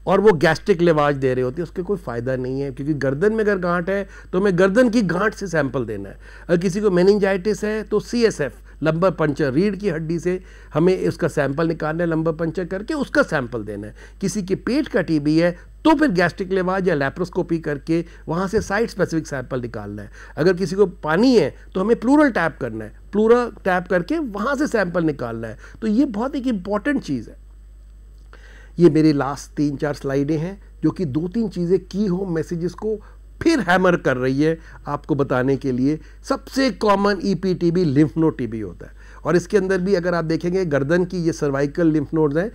और वो गैस्ट्रिक लिवाज दे रहे होते हैं उसके कोई फ़ायदा नहीं है क्योंकि गर्दन में अगर गांठ है तो हमें गर्दन की गांठ से सैंपल देना है अगर किसी को मेनिंजाइटिस है तो C S F lumbar puncture रीढ़ की हड्डी से हमें उसका सैंपल निकालना है लंबर पंचर करके उसका सैंपल देना है किसी के पेट का टीबी है तो फिर गैस्ट्रिक लिवाज या लेप्रोस्कोपी करके वहाँ से साइट स्पेसिफिक सैंपल निकालना है अगर किसी को पानी है तो हमें प्लूरल टैप करना है प्लूरल टैप करके वहाँ से सैंपल निकालना है तो ये बहुत एक इंपॉर्टेंट चीज़ है ये मेरे लास्ट तीन चार स्लाइडें हैं जो कि दो तीन चीज़ें की होम मैसेजेस को फिर हैमर कर रही है आपको बताने के लिए सबसे common E P T B lymph node T B होता है और इसके अंदर भी अगर आप देखेंगे गर्दन की ये सर्वाइकल लिम्फ नोड्स हैं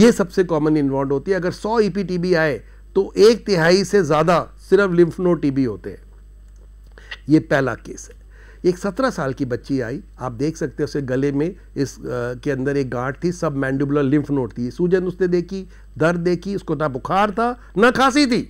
ये सबसे कॉमन इन्वॉल्व होती है अगर सौ ई पी टी बी आए तो एक तिहाई से ज़्यादा सिर्फ लिम्फ नोड टी बी होते हैं ये पहला केस है एक सत्रह साल की बच्ची आई आप देख सकते हैं उसे गले में इस आ, के अंदर एक गांठ थी सब मैंडुबुलर लिम्फ नोट थी सूजन उसने देखी दर्द देखी उसको ना बुखार था ना खांसी थी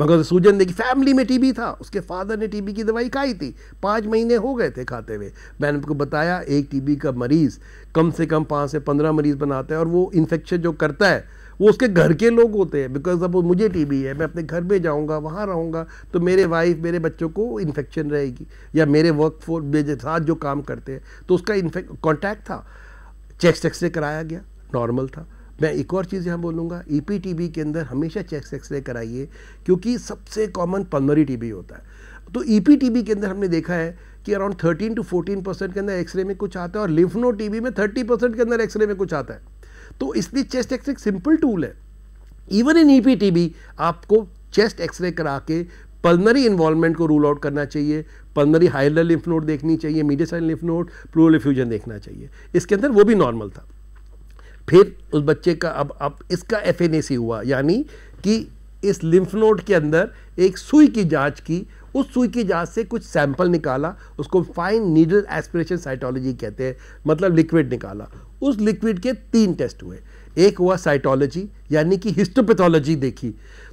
मगर सूजन देखी फैमिली में टीबी था उसके फादर ने टीबी की दवाई खाई थी पाँच महीने हो गए थे खाते हुए मैंने आपको बताया एक टीबी का मरीज़ कम से कम पाँच से पंद्रह मरीज़ बनाता है और वो इन्फेक्शन जो करता है वो उसके घर के लोग होते हैं बिकॉज अब मुझे टीबी है मैं अपने घर में जाऊँगा वहाँ रहूँगा तो मेरे वाइफ मेरे बच्चों को इन्फेक्शन रहेगी या मेरे वर्क फोर्स मेरे साथ जो काम करते हैं तो उसका इन्फेक्ट कॉन्टैक्ट था चेस्ट एक्सरे कराया गया नॉर्मल था मैं एक और चीज़ यहाँ बोलूँगा ई e के अंदर हमेशा चेस्ट एक्सरे कराइए क्योंकि सबसे कॉमन पलमरी टी होता है तो ई e के अंदर हमने देखा है कि around thirteen to fourteen percent के अंदर एक्सरे में कुछ आता है और लिफ्नो टी में थर्टी परसेंट के अंदर एक्सरे में कुछ आता है तो इसलिए चेस्ट एक्सरे एक सिंपल टूल है इवन इन ई आपको चेस्ट एक्सरे करा के पलनरी इन्वॉल्वमेंट को रूल आउट करना चाहिए पलनरी हाइलर लिम्फ नोड देखनी चाहिए मीडिया साइन नोड प्लूरल देखना चाहिए इसके अंदर वो भी नॉर्मल था फिर उस बच्चे का अब अब इसका एफ हुआ यानी कि इस लिम्फ नोड के अंदर एक सुई की जांच की उस सुई की जांच से कुछ सैंपल निकाला उसको फाइन नीडल एस्पिरेशन साइटोलॉजी कहते हैं मतलब लिक्विड निकाला उस लिक्विड के तीन टेस्ट हुए एक हुआ साइटोलॉजी यानी कि हिस्टोपैथोलॉजी देखी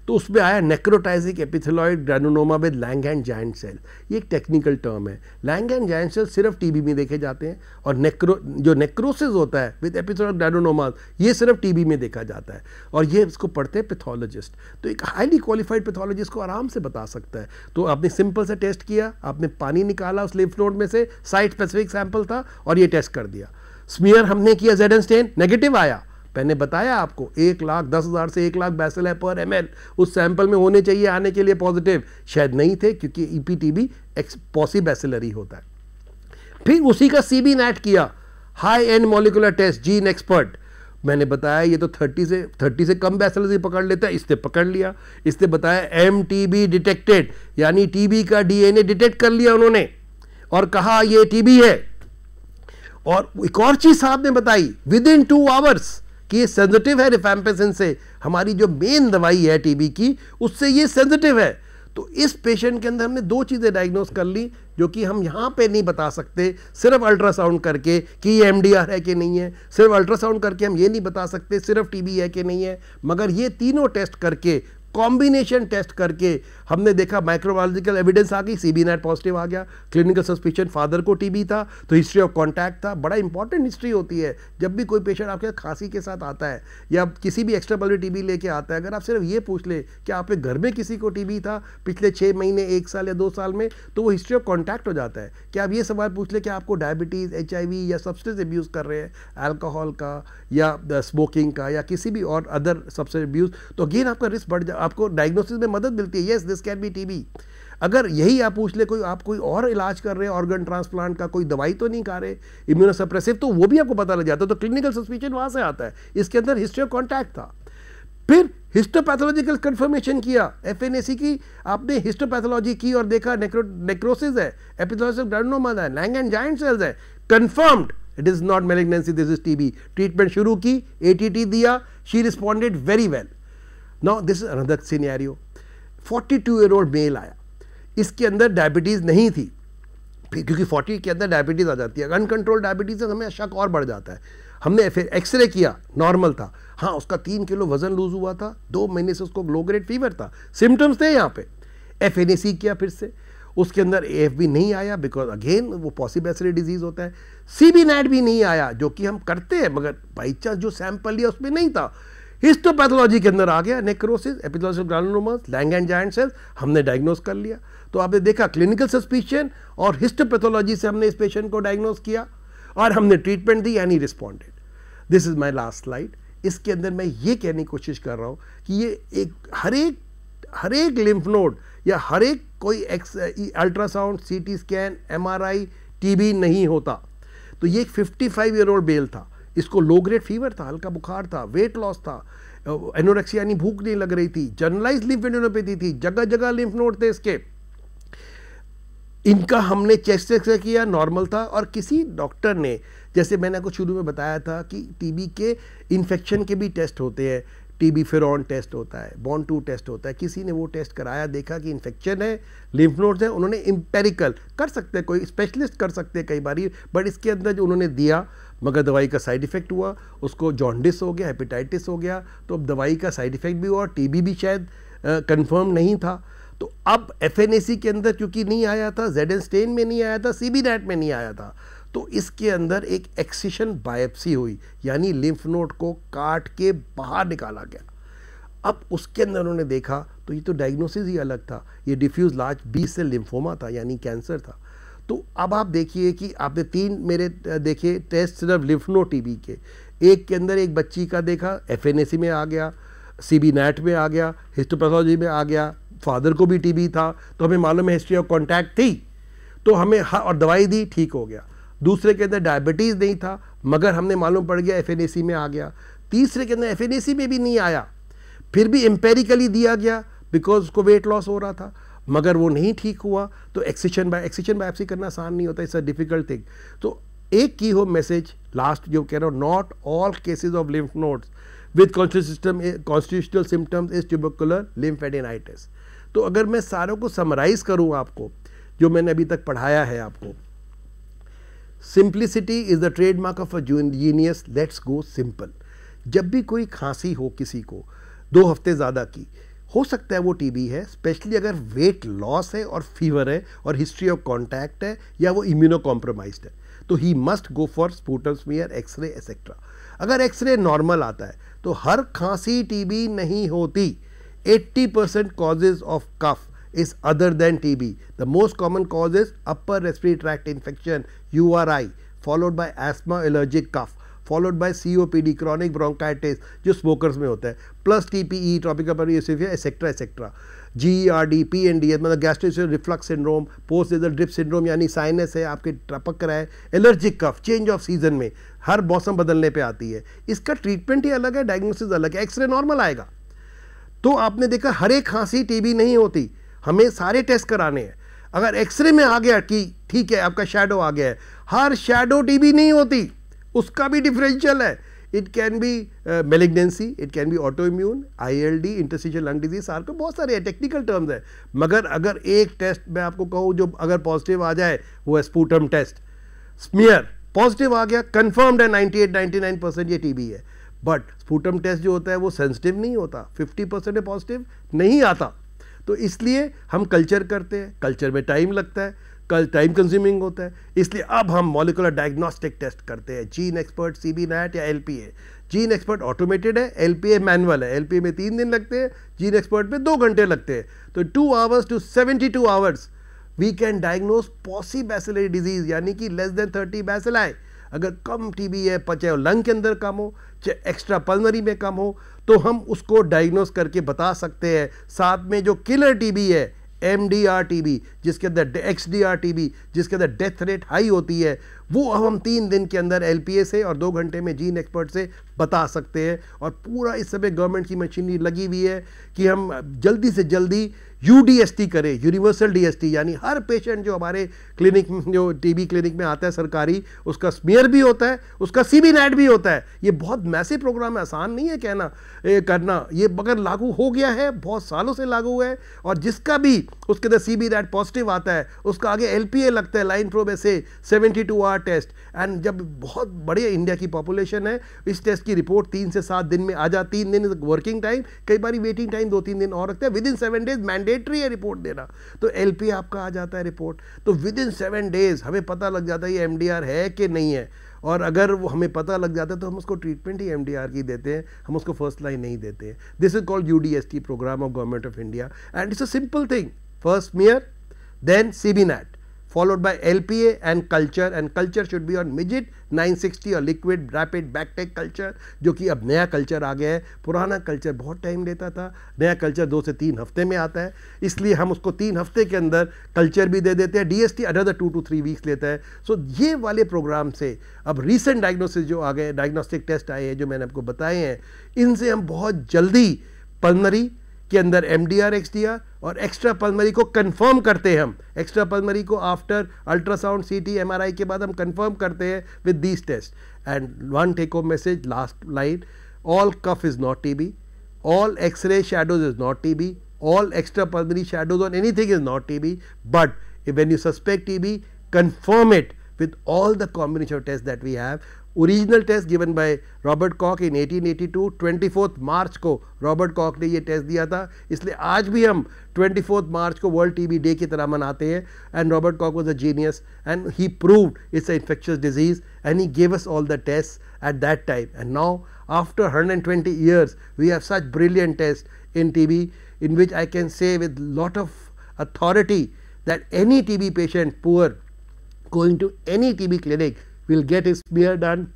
तो उसमें आया necrotizing epithelioid granuloma with lang and giant cell ये एक टेक्निकल टर्म है लैंग एंड जाइंट सेल सिर्फ टीबी में देखे जाते हैं और नेक्रो जो नेक्रोसिस होता है विद एपिथेलॉइड ग्रेनोनोमा ये सिर्फ टीबी में देखा जाता है और ये इसको पढ़ते हैं पैथोलॉजिस्ट तो एक हाईली क्वालिफाइड पैथोलॉजिस्ट को आराम से बता सकता है तो आपने सिंपल से टेस्ट किया आपने पानी निकाला उस लिफ नोड में से साइट स्पेसिफिक सैंपल था और ये टेस्ट कर दिया स्मियर हमने किया जेड एन स्टेन नेगेटिव आया मैंने बताया आपको एक लाख दस हज़ार से एक लाख बैसल है पर एम उस सैंपल में होने चाहिए आने के लिए पॉजिटिव शायद नहीं थे क्योंकि ई पी टी बी होता है फिर उसी का सी बी नेट किया high and molecular test gene Xpert मैंने बताया ये तो 30 से 30 से कम बैसलरी पकड़ लेता है इसने पकड़ लिया इसने बताया एम टी बी डिटेक्टेड यानी टीबी का ए डिटेक्ट कर लिया उन्होंने और कहा ये टीबी है और एक और चीज़ साहब ने बताई विद इन टू आवर्स कि ये सेंसिटिव है रिफेम्पेसिन से हमारी जो मेन दवाई है टीबी की उससे ये सेंसिटिव है तो इस पेशेंट के अंदर हमने दो चीज़ें डायग्नोस कर ली जो कि हम यहाँ पे नहीं बता सकते सिर्फ अल्ट्रासाउंड करके कि ये एम है कि नहीं है सिर्फ अल्ट्रासाउंड करके हम ये नहीं बता सकते सिर्फ टीबी है कि नहीं है मगर ये तीनों टेस्ट करके कॉम्बिनेशन टेस्ट करके हमने देखा माइक्रोबायोलॉजिकल एविडेंस आ गई सी बी नेट पॉजिटिव आ गया क्लिनिकल सस्पिशन फादर को टीबी था तो हिस्ट्री ऑफ कॉन्टैक्ट था बड़ा इंपॉर्टेंट हिस्ट्री होती है जब भी कोई पेशेंट आपके खांसी के साथ आता है या किसी भी एक्स्ट्रा पल्वी टीबी लेके आता है अगर आप सिर्फ ये पूछ लें कि आपके घर में किसी को टी था पिछले छः महीने एक साल या दो साल में तो वो हिस्ट्री ऑफ कॉन्टैक्ट हो जाता है कि आप ये सवाल पूछ लें कि आपको डायबिटीज़ एच या सब्सटेंस एब्यूज़ कर रहे हैं एल्कोहल का या स्मोकिंग का या किसी भी और अदर सबसे अब्यूज तो अगेन आपका रिस्क बढ़ जा आपको डायग्नोसिस में मदद मिलती है yes this this can be TB अगर यही आप पूछ ले कोई आप कोई और इलाज कर रहे हैं ऑर्गन ट्रांसप्लांट का कोई दवाई तो नहीं खा रहे इम्यूनोसप्रेसिव तो वो भी आपको पता लग जाता है तो क्लिनिकल सस्पिशन वहाँ से आता है इसके अंदर हिस्ट्री ऑफ कॉन्टैक्ट था फिर हिस्टोपैथोलॉजिकल कंफर्मेशन किया एफ की आपने हिस्टोपैथोलॉजी की और देखा नेक्रो नेक्रोसिस है एपिथोलॉजिकल ग्रैंडोमा है लैंग एंड जॉइंट सेल्स है confirmed it is not malignancy this is TB treatment शुरू की एटीटी दिया she responded very well now this is another scenario two year old male आया इसके अंदर डायबिटीज़ नहीं थी क्योंकि फोर्टी के अंदर डायबिटीज़ आ जाती है अनकंट्रोल तो डायबिटीज़ हमें शक और बढ़ जाता है हमने फिर एक्सरे किया नॉर्मल था हाँ उसका तीन किलो वजन लूज हुआ था दो महीने से उसको लो ग्रेड फीवर था सिम्टम्स थे यहाँ पे एफ ए सी किया फिर से उसके अंदर ए एफ नहीं आया बिकॉज अगेन वो पॉसिबेसरी डिजीज़ होता है सी बी भी नहीं आया जो कि हम करते हैं मगर बाई चांस जो सैंपल लिया उसमें नहीं था हिस्टोपैथोलॉजी के अंदर आ गया necrosis epithelioid granulomas lang and joint cells हमने डायग्नोस कर लिया तो आपने देखा क्लिनिकल सस्पिशन और हिस्टोपैथोलॉजी से हमने इस पेशेंट को डायग्नोस किया और हमने ट्रीटमेंट दी and he responded this is my last slide इसके अंदर मैं ये कहने की कोशिश कर रहा हूँ कि ये एक हर एक हर एक लिम्फ नोड या हर एक कोई X ultrasound T scan T B नहीं होता तो ये एक फाइव ईयर ओल्ड बेल था इसको लो ग्रेड फीवर था हल्का बुखार था वेट लॉस था एनोरेक्सिया यानी भूख नहीं लग रही थी जर्नलाइज लिम्फ एनोनोपैथी थी जगह जगह लिम्फ नोड थे इसके इनका हमने चेस्ट एक्सरे किया नॉर्मल था और किसी डॉक्टर ने जैसे मैंने आपको शुरू में बताया था कि टीबी के इन्फेक्शन के भी टेस्ट होते हैं टीबी फिरॉन टेस्ट होता है बॉन टू टेस्ट होता है किसी ने वो टेस्ट कराया देखा कि इन्फेक्शन है लिम्फ नोड्स हैं उन्होंने इम्पेरिकल कर सकते हैं कोई स्पेशलिस्ट कर सकते हैं कई बार बट इसके अंदर जो उन्होंने दिया मगर दवाई का साइड इफ़ेक्ट हुआ उसको जॉन्डिस हो गया हेपेटाइटिस हो गया तो अब दवाई का साइड इफ़ेक्ट भी हुआ टीबी भी शायद कंफर्म नहीं था तो अब एफ के अंदर क्योंकि नहीं आया था जेड एन स्टेन में नहीं आया था सी बी नेट में नहीं आया था तो इसके अंदर एक एक्सीशन बायोप्सी हुई यानी लिम्फ नोड को काट के बाहर निकाला गया अब उसके अंदर उन्होंने देखा तो ये तो डायग्नोसिस ही अलग था ये diffuse large B cell lymphoma था यानी कैंसर था तो अब आप देखिए कि आपने तीन मेरे देखे टेस्ट सिर्फ लिफ्नो टीबी के एक के अंदर एक बच्ची का देखा एफ में आ गया सी बी नेट में आ गया हिस्टोपैथोलॉजी में आ गया फादर को भी टीबी था तो हमें मालूम है हिस्ट्री ऑफ कॉन्टैक्ट थी तो हमें और दवाई दी ठीक हो गया दूसरे के अंदर डायबिटीज़ नहीं था मगर हमने मालूम पड़ गया एफ में आ गया तीसरे के अंदर एफ में भी नहीं आया फिर भी एम्पेरिकली दिया गया बिकॉज उसको वेट लॉस हो रहा था मगर वो नहीं ठीक हुआ तो एक्सीशन बाय एक्सीशन एफसी करना आसान नहीं होता इट्स अ डिफिकल्ट थिंग तो एक की हो मैसेज लास्ट जो कह रहा हूँ not all cases of lymph nodes with constitutional symptoms is tubercular adenitis तो अगर मैं सारों को समराइज करूँ आपको जो मैंने अभी तक पढ़ाया है आपको simplicity is the trademark of a genius let's go simple जब भी कोई खांसी हो किसी को दो हफ्ते ज़्यादा की हो सकता है वो टीबी है स्पेशली अगर वेट लॉस है और फीवर है और हिस्ट्री ऑफ कॉन्टैक्ट है या वो इम्यूनो कॉम्प्रोमाइज है तो he must go for sputum smear x-ray etcetera अगर एक्सरे नॉर्मल आता है तो हर खांसी टीबी नहीं होती 80% percent causes of cough is other than other the most common cause is upper respiratory tract infection U R I followed by asthma allergic cough followed by COPD chronic bronchitis जो smokers में होता है plus TPE tropical pulmonary eosinophilia etcetera etcetera G R D P N D S मतलब gastric reflux syndrome post इधर drip syndrome यानी sinus है आपके टपक रहा है allergic cough change of season में हर मौसम बदलने पे आती है इसका ट्रीटमेंट ही अलग है डायग्नोसिस अलग है एक्सरे नॉर्मल आएगा तो आपने देखा हर एक खांसी टीबी नहीं होती हमें सारे टेस्ट कराने हैं अगर एक्सरे में आ गया कि ठीक है आपका शेडो आ गया है हर शेडो टीबी नहीं होती उसका भी डिफरेंशियल है it can be malignancy it can be autoimmune I L D interstitial lung disease सार को बहुत सारे टेक्निकल टर्म्स है मगर अगर एक टेस्ट मैं आपको कहूँ जो अगर पॉजिटिव आ जाए वो है स्पूटम टेस्ट स्मियर पॉजिटिव आ गया कन्फर्म्ड है 98 99 परसेंट ये टीबी है बट स्पूटम टेस्ट जो होता है वो सेंसिटिव नहीं होता 50 परसेंट पॉजिटिव नहीं आता तो इसलिए हम कल्चर करते हैं कल्चर में टाइम लगता है कल टाइम कंज्यूमिंग होता है इसलिए अब हम मॉलिकुलर डायग्नोस्टिक टेस्ट करते हैं gene expert C B NAAT या L P A gene expert automated है एल पी ए मैनुअल है एल पी ए में तीन दिन लगते हैं जीन एक्सपर्ट में दो घंटे लगते हैं तो two hours to seventy two hours we can diagnose paucibacillary disease यानी कि लेस देन थर्टी बैसिलाई अगर कम टी बी है चाहे लंग के अंदर कम हो चाहे एक्स्ट्रा पल्मरी में कम हो तो हम उसको डायग्नोज करके बता सकते हैं साथ में जो किलर टी बी है M D R T B जिसके अंदर X D R T B जिसके अंदर डेथ रेट हाई होती है वो अब हम तीन दिन के अंदर एल पी ए से और दो घंटे में जीन एक्सपर्ट से बता सकते हैं और पूरा इस समय गवर्नमेंट की मशीनरी लगी हुई है कि हम जल्दी से जल्दी यूडीएसटी करे यूनिवर्सल डीएसटी यानी हर पेशेंट जो हमारे क्लिनिक जो टीबी क्लिनिक में आता है सरकारी उसका स्मियर भी होता है उसका बी नेट भी होता है ये बहुत मैसे प्रोग्राम है आसान नहीं है कहना ए, करना ये मगर लागू हो गया है बहुत सालों से लागू हुआ है और जिसका भी उसके अंदर सी बी दैट पॉजिटिव आता है उसका आगे एल पी ए लगता है लाइन प्रोब ऐसे seventy two hour test and जब बहुत बड़े इंडिया की पॉपुलेशन है इस टेस्ट की रिपोर्ट तीन से सात दिन में आ जाती तीन दिन वर्किंग टाइम कई बार वेटिंग टाइम दो तीन दिन और रखते हैं within seven days mandatory है रिपोर्ट देना तो एल पी आपका आ जाता है रिपोर्ट तो विद इन सेवन डेज हमें पता लग जाता है ये एम डी आर है कि नहीं है और अगर वो हमें पता लग जाता है तो हम उसको ट्रीटमेंट ही एम की देते हैं हम उसको फर्स्ट लाइन नहीं देते हैं this is called you program of government of India and it's a simple thing first smear then CBNAT followed by LPA and culture and culture should be on midget 960 or liquid rapid backtech culture jo ki ab naya culture aa gaya hai purana culture bahut time leta tha naya culture दो se तीन hafte mein aata hai isliye hum usko तीन hafte ke andar culture bhi de dete हैं DST another 2 to 3 weeks leta hai so, ye wale program se ab recent diagnosis jo aa gaye diagnostic test aaye हैं jo maine aapko bataye hain inse hum bahut jaldi pulmonary के अंदर M D R और extra pulmonary को confirm करते हैं हम extra pulmonary को after ultrasound C T M R I के बाद हम कन्फर्म करते हैं with this test and one take of message last line all cough is not T B all x-ray shadows is not T B all extra pulmonary shadows on anything is not T B but when you suspect T B confirm it with all the combination test that we have original test given by Robert Koch in 1882 24th March को Robert Kock ने ये test दिया था इसलिए आज भी हम twenty March को वर्ल्ड टीबी डे की तरह मनाते हैं and Robert Koch was a genius and he proved it's a infectious disease and he gave us all the test at that time and now after have such brilliant test in T B in which in which I can say with lot of authority that any TB patient poor going to any TB clinic we will get a spear done,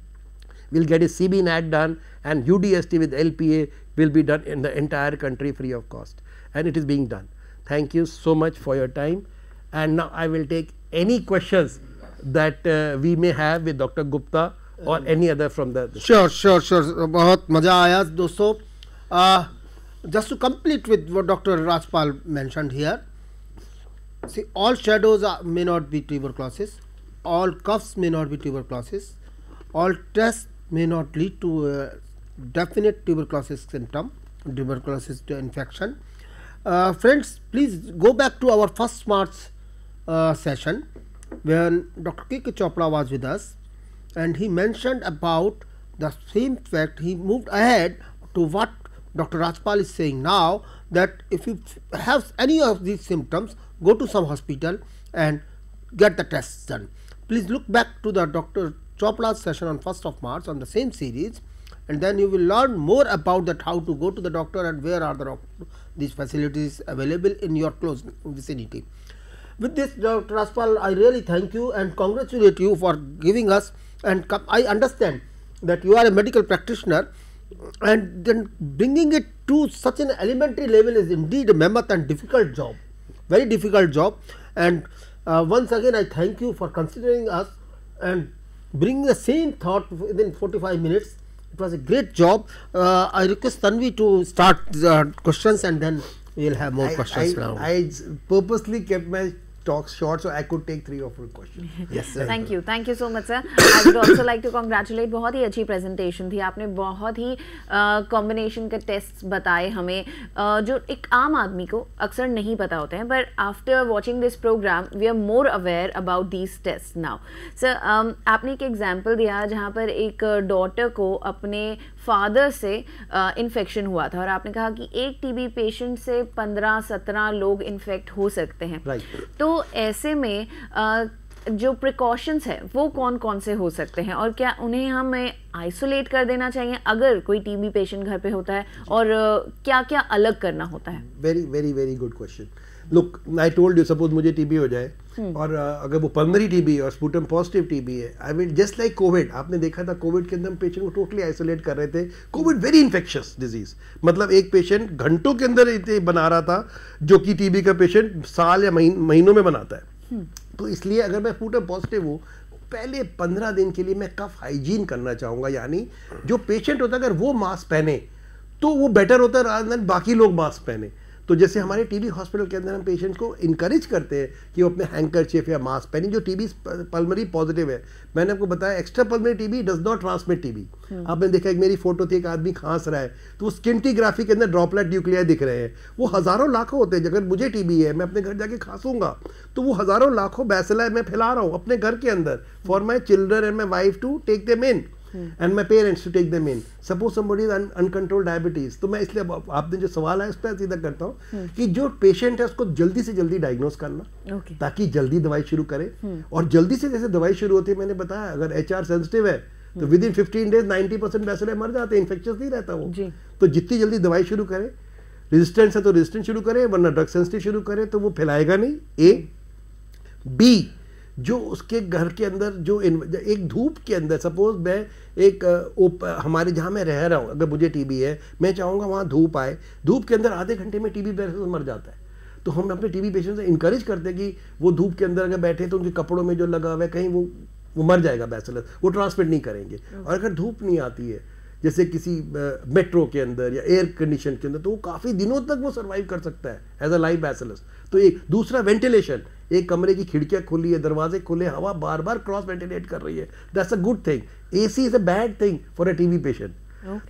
we will get a CBNAT done and UDST with LPA will be done in the entire country free of cost and it is being done. Thank you so much for your time and now I will take any questions that uh, we may have with Dr. Gupta or uh, any other from the. sure, sure, sure. बहुत मज़ा आया दोस्तों. Uh, just to complete with what Dr. Rajpal mentioned here, see all shadows are, may not be tuberculosis all cuffs may not be tuberculosis, all tests may not lead to a definite tuberculosis symptom, tuberculosis infection. Uh, friends, please go back to our first March uh, session when Dr. Kiki Chopra was with us and he mentioned about the same fact he moved ahead to what Dr. Rajpal is saying now that if you have any of these symptoms, go to some hospital and get the tests done. Please look back to the Dr. Chopra's session on 1st of March on the same series and then you will learn more about that how to go to the doctor and where are the these facilities available in your close vicinity. With this Dr. Aspal, I really thank you and congratulate you for giving us and I understand that you are a medical practitioner and then bringing it to such an elementary level is indeed a mammoth and difficult job, very difficult job and uh, once again I thank you for considering us and bringing the same thought within 45 minutes. It was a great job. Uh, I request Tanvi to start the questions and then we will have more I, questions I, now. I purposely kept my talks short, so I could take three or four questions. yes, sir. Thank you, thank you so much, sir. I would also like to congratulate. bahut hi achi presentation thi aapne bahut hi combination ke tests bataye hame jo ek aam aadmi ko aksar nahi pata hote hain but after watching this program we are more aware about these tests now. Sir, aapne ek example diya jahan par ek daughter ko apne father से infection uh, हुआ था और आपने कहा कि एक TB patient से 15-17 लोग इन्फेक्ट हो सकते हैं right. तो ऐसे में आ, जो प्रिकॉशंस हैं वो कौन कौन से हो सकते हैं और क्या उन्हें हमें आइसोलेट कर देना चाहिए अगर कोई टीबी पेशेंट घर पे होता है और क्या क्या अलग करना होता है very very very good question look I told you suppose मुझे टीबी हो जाए hmm. और uh, अगर वो पल्मरी टीबी और स्पूटम पॉजिटिव टीबी है I mean just like Covid आपने देखा था कोविड के अंदर पेशेंट को टोटली आइसोलेट कर रहे थे कोविड वेरी इन्फेक्शियस डिजीज मतलब एक पेशेंट घंटों के अंदर इतने बना रहा था जो कि टीबी का पेशेंट साल या महीन, महीनों में बनाता है hmm. तो इसलिए अगर मैं स्पूटम पॉजिटिव हूँ पहले पंद्रह दिन के लिए मैं कफ हाइजीन करना चाहूँगा यानी जो पेशेंट होता है अगर वो मास्क पहने तो वो बेटर होता है बाकी लोग मास्क पहने तो जैसे हमारे टीबी हॉस्पिटल के अंदर हम पेशेंट को इनक्रेज करते हैं कि वो अपने हैंकर चेफ या मास्क पहने जो टीबी पल्मरी पॉजिटिव है मैंने आपको बताया extra pulmonary TB does not transmit TB आपने देखा एक मेरी फोटो थी एक आदमी खांस रहा है तो वो स्किनटीग्राफी के अंदर ड्रॉपलेट न्यूक्लिया दिख रहे हैं वो हज़ारों लाखों होते हैं अगर मुझे टीबी है मैं अपने घर जाके खांसूंगा तो वो हज़ारों लाखों बैसला मैं फैला रहा हूँ अपने घर के अंदर for my children and my wife to take the men and my parents to take them in suppose somebody is uncontrolled diabetes तो मैं इसलिए आपने जो सवाल है उस पर सीधा करता हूँ हम्म। कि जो पेशेंट है उसको जल्दी से जल्दी डायग्नोज करना ताकि जल्दी दवाई शुरू करे हम्म। और जल्दी से जैसे दवाई शुरू होती है मैंने बताया अगर एच आर सेंसिटिव है तो within fifteen days ninety percent बैसे मर जाते हैं इन्फेक्शन नहीं रहता वो तो जितनी जल्दी दवाई शुरू करे रेजिस्टेंस है तो रेजिस्टेंस शुरू करे वरना ड्रग सेंसिटिव शुरू करे तो वो फैलाएगा नहीं ए हम्म। बी जो उसके घर के अंदर जो एक धूप के अंदर सपोज मैं एक ओप, हमारे जहाँ मैं रह रहा हूँ अगर मुझे टीबी है मैं चाहूँगा वहाँ धूप आए धूप के अंदर आधे घंटे में टीबी बी मर जाता है तो हम अपने टीबी पेशेंट से इंकरेज करते हैं कि वो धूप के अंदर अगर बैठे तो उनके कपड़ों में जो लगा हुआ है कहीं वो वो मर जाएगा बैसलस वो ट्रांसमिट नहीं करेंगे और अगर धूप नहीं आती है जैसे किसी मेट्रो के अंदर या एयर कंडीशन के अंदर तो वो काफ़ी दिनों तक वो सर्वाइव कर सकता है एज अ लाइफ बैसलस तो एक दूसरा वेंटिलेशन एक कमरे की खिड़कियाँ खुली है दरवाजे खुले हवा बार बार क्रॉस वेंटिलेट कर रही है that's a good thing A C is a bad thing for a T B patient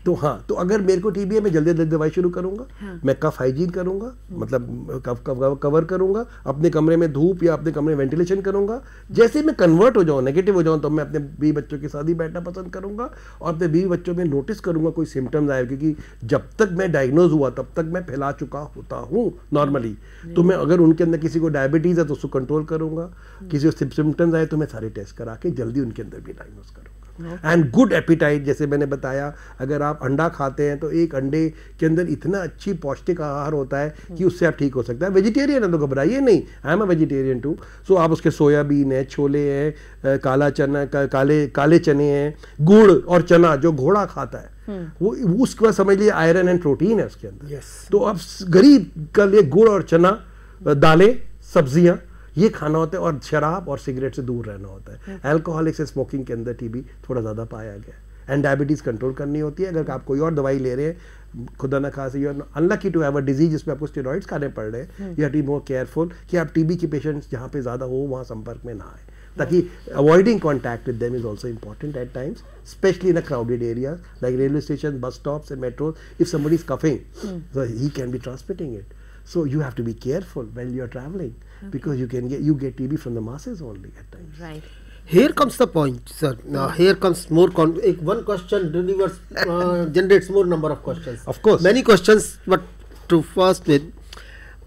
तो हाँ तो अगर मेरे को टीबी है मैं जल्दी जल्दी दवाई शुरू करूंगा हाँ. मैं कफ हाइजीन करूंगा मतलब कफ कव, कवर करूंगा अपने कमरे में धूप या अपने कमरे में वेंटिलेशन करूंगा जैसे मैं कन्वर्ट हो जाऊँ नेगेटिव हो जाऊँ तो मैं अपने बीवी बच्चों के साथ ही बैठना पसंद करूंगा और अपने बीवी बच्चों में नोटिस करूंगा कोई सिम्टम्स आए क्योंकि जब तक मैं डायग्नोज हुआ तब तक मैं फैला चुका होता हूँ नॉर्मली तो मैं अगर उनके अंदर किसी को डायबिटीज़ है तो उसको कंट्रोल करूंगा हम्म। किसी को सिम्टम्स आए तो मैं सारे टेस्ट करा के जल्दी उनके अंदर भी डायग्नोज करूँगा एंड गुड एपिटाइट जैसे मैंने बताया अगर आप अंडा खाते हैं तो एक अंडे के अंदर इतना अच्छी पौष्टिक आहार होता है कि hmm. उससे आप ठीक हो सकता है वेजिटेरियन है तो घबराइए नहीं I am a vegetarian too so आप उसके सोयाबीन है छोले हैं काला चना का, काले काले चने हैं गुड़ और चना जो घोड़ा खाता है hmm. वो उसके बाद समझ लीजिए आयरन एंड प्रोटीन है उसके अंदर yes. तो आप गरीब का लिए गुड़ और चना दालें सब्जियां ये खाना होता है और शराब और सिगरेट से दूर रहना होता है एल्कोहलिक्स स्मोकिंग के अंदर टीबी थोड़ा ज़्यादा पाया गया एंड डायबिटीज़ कंट्रोल करनी होती है अगर आप कोई और दवाई ले रहे हैं खुदा न खास you unlucky to have a disease जिसमें आपको स्टेरॉइड्स खाने पड़ रहे हैं यू हैव मोर केयरफुल कि आप टीबी के पेशेंट्स जहाँ पे ज़्यादा हो वहाँ संपर्क में ना आए ताकि avoiding contact with them is also important at times specially in a crowded areas like railway station bus stops and metro if somebody is coughing he can be transmitting it so you have to be careful when you are travelling okay. because you can get you get TB from the masses only at times. Right. Here comes the point, sir. Now here comes more con- one question delivers uh, generates more number of questions. Of course, many questions, but to first with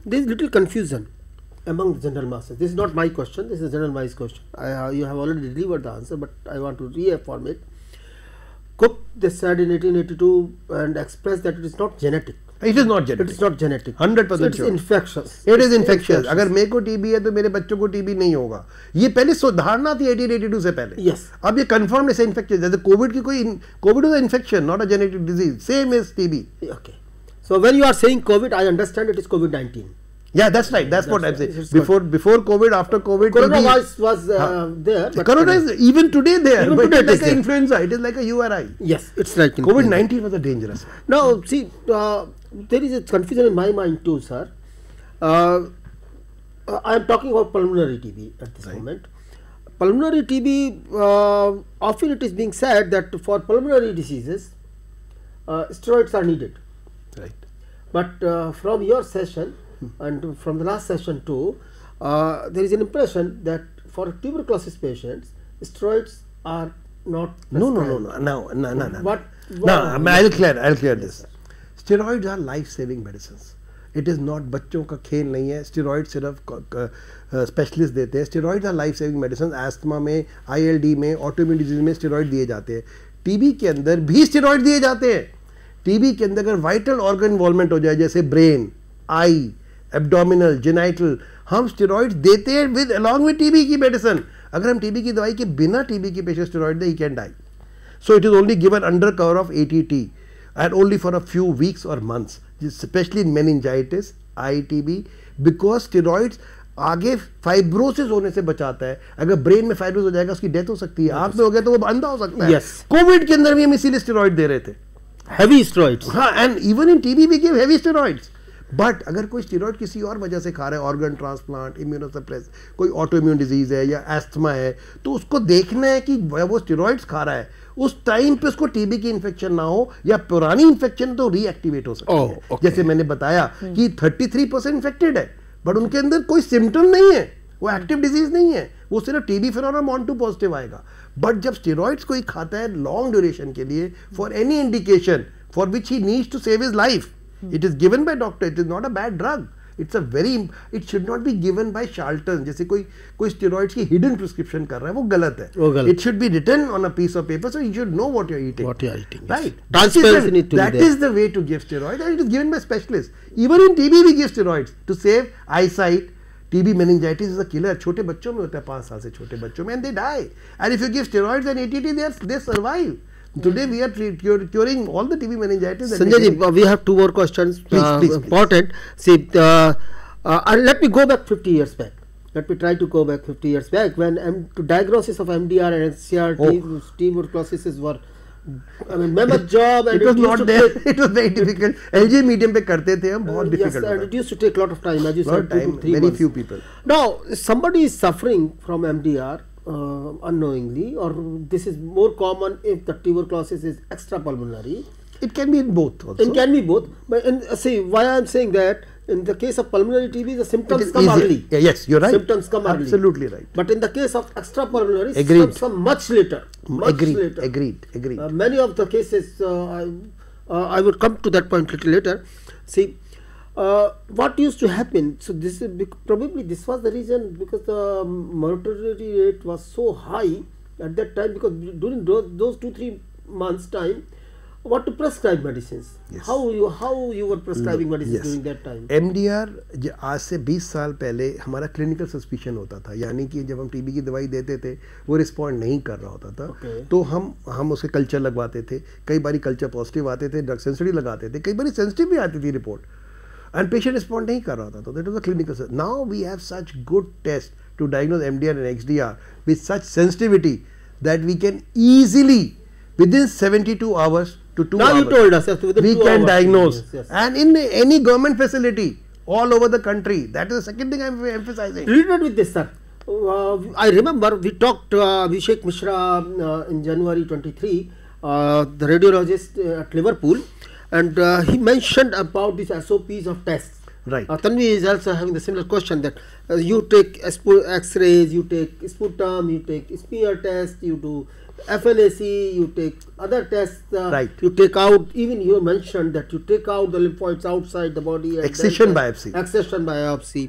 there is little confusion among general masses. This is not my question. This is general wise question. I, uh, you have already delivered the answer, but I want to reaffirm it. Cook they said in 1882 and expressed that it is not genetic it is not genetic it's not genetic hundred percent infectious it is infectious अगर मेरे को TB है तो मेरे बच्चों को TB नहीं होगा ये पहले धारणा थी एटीन एटी टू से पहले yes. अब ये कंफर्म ऐसे इन्फेक्शन जैसे कोविड की कोई Covid is infection not a genetic disease same is TB okay so when you are saying Covid I understand it is Covid nineteen Yeah, that's right. That's, that's what right. I'm saying. before before COVID, after COVID, corona was was uh, there. Corona is even today there. Even today it's like an influenza. It is like a URI. Yes, it's like COVID nineteen was a dangerous. Now see, uh, there is a confusion in my mind too, sir. Uh, I am talking about pulmonary TB at this right. moment. Pulmonary TB, uh, often it is being said that for pulmonary diseases, uh, steroids are needed. Right. But uh, from your session hmm. and from the last session too, uh, there is an impression that for tuberculosis patients, steroids are not. No, no, no, no, no, no, no, no. What? no, I mean, I'll clear. I'll clear yes, this. Sir. Steroid are life saving medicine it is not बच्चों का खेल नहीं है steroid सिर्फ specialist देते हैं steroid are life saving medicine asthma में I L D में ऑटोम्यून डिजीज में स्टेरॉइड दिए जाते हैं टीबी के अंदर भी स्टेरॉइड दिए जाते हैं टीबी के अंदर अगर वाइटल ऑर्गन इन्वॉल्वमेंट हो जाए जैसे ब्रेन आई एबडोमिनल जेनाइटल हम स्टेरॉइड देते हैं विद अलॉन्ग विद टीबी की मेडिसिन अगर हम टीबी की दवाई के बिना टीबी के पेशेंट स्टेरॉइड दें he can die so it is only given under cover of A T T and only for a few weeks or months, especially in meningitis, ITB, because steroids आगे fibrosis होने से बचाता है अगर brain में fibrous हो जाएगा उसकी डेथ हो सकती है आप में हो गया तो वो अंधा हो सकता है कोविड yes. के अंदर भी हम इसीलिए स्टेरॉइड दे रहे थे हैवी स्टेरॉइड्स हाँ एंड इवन इन टीबी भी गिव हैवी स्टेरॉइड्स बट अगर कोई स्टीरोड किसी और वजह से खा रहा है ऑर्गन ट्रांसप्लांट इम्यूनोसप्रेस कोई ऑटोइम्यून डिजीज़ है या एस्थमा है तो उसको देखना है कि वो स्टेरॉयड्स खा रहा है उस टाइम पे उसको टीबी की इन्फेक्शन ना हो या पुरानी इन्फेक्शन तो रीएक्टिवेट हो सकती oh, है okay. जैसे मैंने बताया hmm. कि 33 परसेंट इन्फेक्टेड है बट उनके अंदर कोई सिम्टम नहीं है वो एक्टिव hmm. डिजीज नहीं है वो सिर्फ टीबी फिर मॉन टू पॉजिटिव आएगा बट जब स्टेरॉइड्स कोई खाता है लॉन्ग ड्यूरेशन के लिए for any indication for which he needs to save his life Hmm. It is given by doctor. It is not a bad drug. It's a very it should not be given by charlatan जैसे कोई कोई steroids की hidden prescription कर रहा है वो गलत है it should be written on a piece of paper so you should know what you eating what you eating right that that is the way to give steroid and it is given by specialist even in TB we give steroids to save I TB meningitis is a killer छोटे बच्चों में होता है पाँच साल से छोटे बच्चों में and they die and if you give steroids and ATT they survive Today we are curing all the TB meningitis. Sanjay we have two more questions. Uh, please, uh, please, important. See, uh, uh, let me go back 50 years back. Let me try to go back 50 years back when M diagnosis of MDR and CRT, oh. tuberculosis were I mean, mammoth job and it was not there. it was very difficult. LG medium पे करते थे हम बहुत difficult. Yes, and it used to take lot of time. As you lot said, time, two three very months. few people. Now, somebody is suffering from MDR uh, unknowingly or this is more common if the tuberculosis is extrapulmonary. It can be in both also. It can be both. But and, uh, see why I am saying that in the case of pulmonary TB the symptoms come early. Yeah, yes, you are right. Symptoms come Absolutely early. Absolutely right. But in the case of extrapulmonary Agreed. symptoms come much later. Much Agreed. later. Agreed. Agreed. Uh, many of the cases uh, I, uh, I will come to that point little later. See Uh, what used to happen? So this is probably this was the reason because the mortality rate was so high at that time because during those, two three months time what to prescribe medicines yes. how you how you were prescribing medicines yes. during that time MDR आज से 20 साल पहले हमारा clinical suspicion होता था यानी कि जब हम टीबी की दवाई देते थे वो रिस्पॉन्ड नहीं कर रहा होता था okay. तो हम हम उसे कल्चर लगवाते थे कई बार कल्चर पॉजिटिव आते थे ड्रग सेंसिटिव लगाते थे कई बार सेंसिटिव भी आती थी report and patient respond nahi kar raha tha. So that was a clinical search. Now we have such good tests to diagnose MDR and XDR with such sensitivity that we can easily within 72 hours to 2 now hours. you told us yes, we can diagnose yes, yes. and in any government facility all over the country. That is the second thing I am emphasizing. Related with this sir, uh, I remember we talked to uh, Mishra uh, in January 23, uh, the radiologist uh, at Liverpool and uh, he mentioned about these SOPs of tests. Right. Uh, Tanvi is also having the similar question that uh, you take X-rays, you take sputum, you take smear test, you do FNAC, you take other tests. Uh, right. You take out even you mentioned that you take out the lymphoids outside the body. Excision uh, biopsy. Excision biopsy.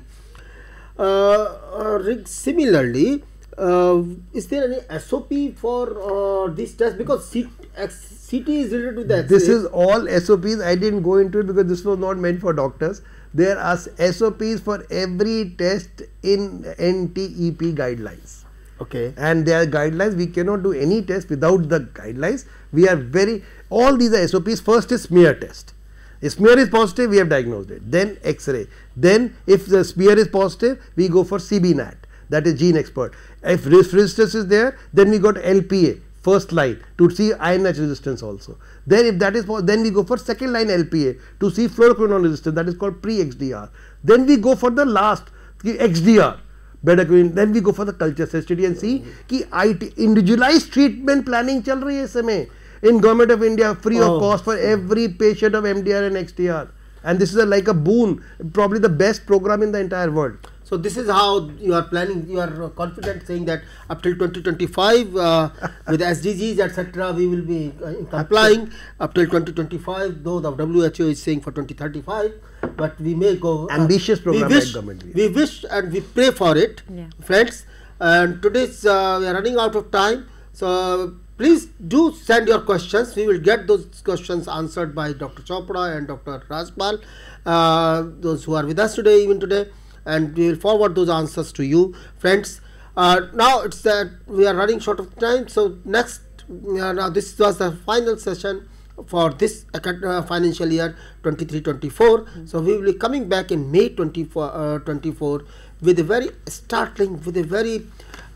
Uh, uh similarly, uh, is there any SOP for this test because C X CT is related to that. This is all SOPs. I didn't go into it because this was not meant for doctors. There are SOPs for every test in NTEP guidelines. Okay. And there are guidelines. We cannot do any test without the guidelines. We are very, all these are SOPs. First is smear test. If smear is positive, we have diagnosed it. Then X-ray. Then if the smear is positive, we go for CBNAT, that is gene expert. If resistance is there, then we got LPA, first line to see iron natch resistance also. Then if that is then we go for second line LPA to see fluoroquinolone resistance that is called pre-XDR. Then we go for the last XDR bedaquiline then we go for the culture sensitivity and see कि I individualize treatment treatment planning रही है इस समय in government of India free of cost for every patient of MDR and this is a, like a boon probably the best program in the entire world so this is how you are planning. You are confident saying that up till 2025, uh, with SDGs etc., we will be uh, complying up till 2025. Though the WHO is saying for 2035, but we may go uh, ambitious program. We wish, government, we wish and we pray for it, yeah. friends. And today's uh, we are running out of time, so please do send your questions. We will get those questions answered by Dr. Chopra and Dr. Rajpal, uh, those who are with us today, even today and we will forward those answers to you friends. Uh, now it's that we are running short of time. So next uh, now this was the final session for this uh, financial year 23-24. Mm -hmm. So we will be coming back in May 24, uh, 24 with a very startling, with a very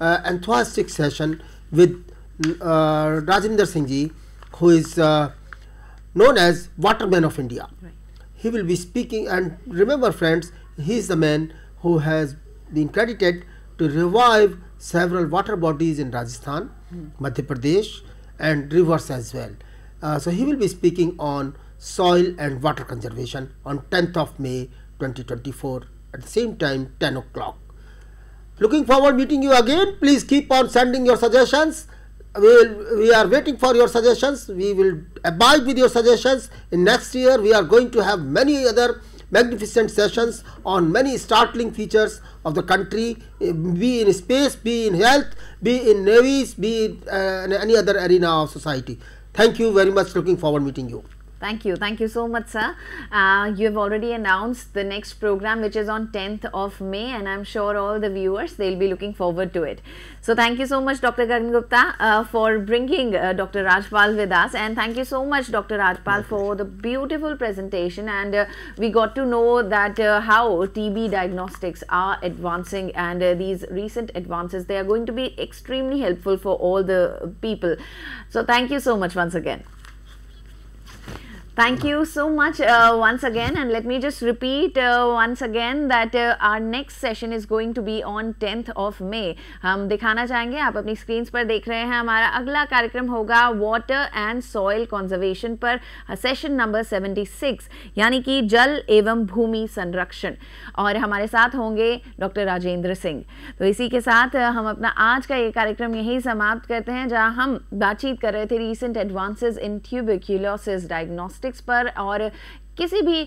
uh, enthusiastic session with uh, Rajinder Singh ji, who is uh, known as Waterman of India. Right. He will be speaking, and remember, friends, he is the man who has been credited to revive several water bodies in Rajasthan, hmm. Madhya Pradesh and rivers as well. Uh, so he will be speaking on soil and water conservation on 10th of May 2024 at the same time 10 o'clock. Looking forward meeting you again. Please keep on sending your suggestions. We, will, we are waiting for your suggestions. We will abide with your suggestions. In next year we are going to have many other magnificent sessions on many startling features of the country, eh, be in space, be in health, be in navies, be in uh, any other arena of society. Thank you very much. Looking forward meeting you. Thank you. Thank you so much, sir. Uh, you have already announced the next program, which is on 10th of May, and I'm sure all the viewers, they'll be looking forward to it. So, thank you so much, Dr. Gagan Gupta, uh, for bringing uh, Dr. Rajpal with us. And thank you so much, Dr. Rajpal, for the beautiful presentation. And uh, we got to know that uh, how TB diagnostics are advancing and uh, these recent advances, they are going to be extremely helpful for all the people. So, thank you so much once again. Thank you so much uh, once again and let me just repeat uh, once again that uh, our next session is going to be on 10th of May. हम दिखाना चाहेंगे आप अपनी screens पर देख रहे हैं हमारा अगला कार्यक्रम होगा वाटर एंड सॉइल कंजर्वेशन पर सेशन नंबर 76 यानी कि जल एवं भूमि संरक्षण और हमारे साथ होंगे डॉक्टर राजेंद्र सिंह तो इसी के साथ uh, हम अपना आज का ये कार्यक्रम यही समाप्त करते हैं जहाँ हम बातचीत कर रहे थे recent advances in tuberculosis diagnostics पर और किसी भी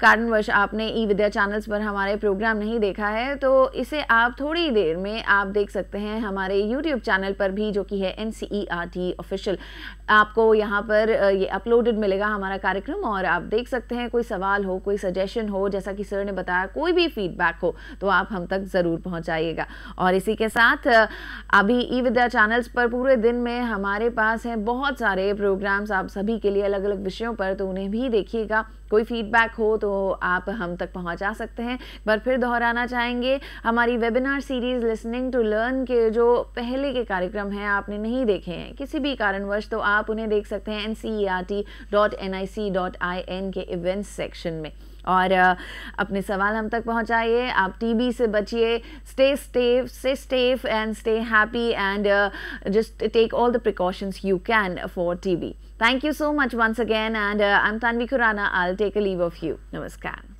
कारणवश आपने ई विद्या चैनल्स पर हमारे प्रोग्राम नहीं देखा है तो इसे आप थोड़ी देर में आप देख सकते हैं हमारे यूट्यूब चैनल पर भी जो कि है N C E R T official आपको यहाँ पर ये अपलोडेड मिलेगा हमारा कार्यक्रम और आप देख सकते हैं कोई सवाल हो कोई सजेशन हो जैसा कि सर ने बताया कोई भी फीडबैक हो तो आप हम तक ज़रूर पहुँचाइएगा और इसी के साथ अभी ई विद्या चैनल्स पर पूरे दिन में हमारे पास हैं बहुत सारे प्रोग्राम्स आप सभी के लिए अलग अलग विषयों पर तो उन्हें भी देखिएगा कोई फीडबैक हो तो आप हम तक पहुंचा सकते हैं पर बार फिर दोहराना चाहेंगे हमारी webinar series listening to learn के जो पहले के कार्यक्रम हैं आपने नहीं देखे हैं किसी भी कारणवश तो आप उन्हें देख सकते हैं N C R T dot N I C dot I N के इवेंट्स सेक्शन में और अपने सवाल हम तक पहुंचाइए आप टीबी से बचिए stay safe stay safe and stay happy and just take all the precautions you can for TB Thank you so much once again and uh, I'm Tanvi Kurana. I'll take a leave of you. Namaskar.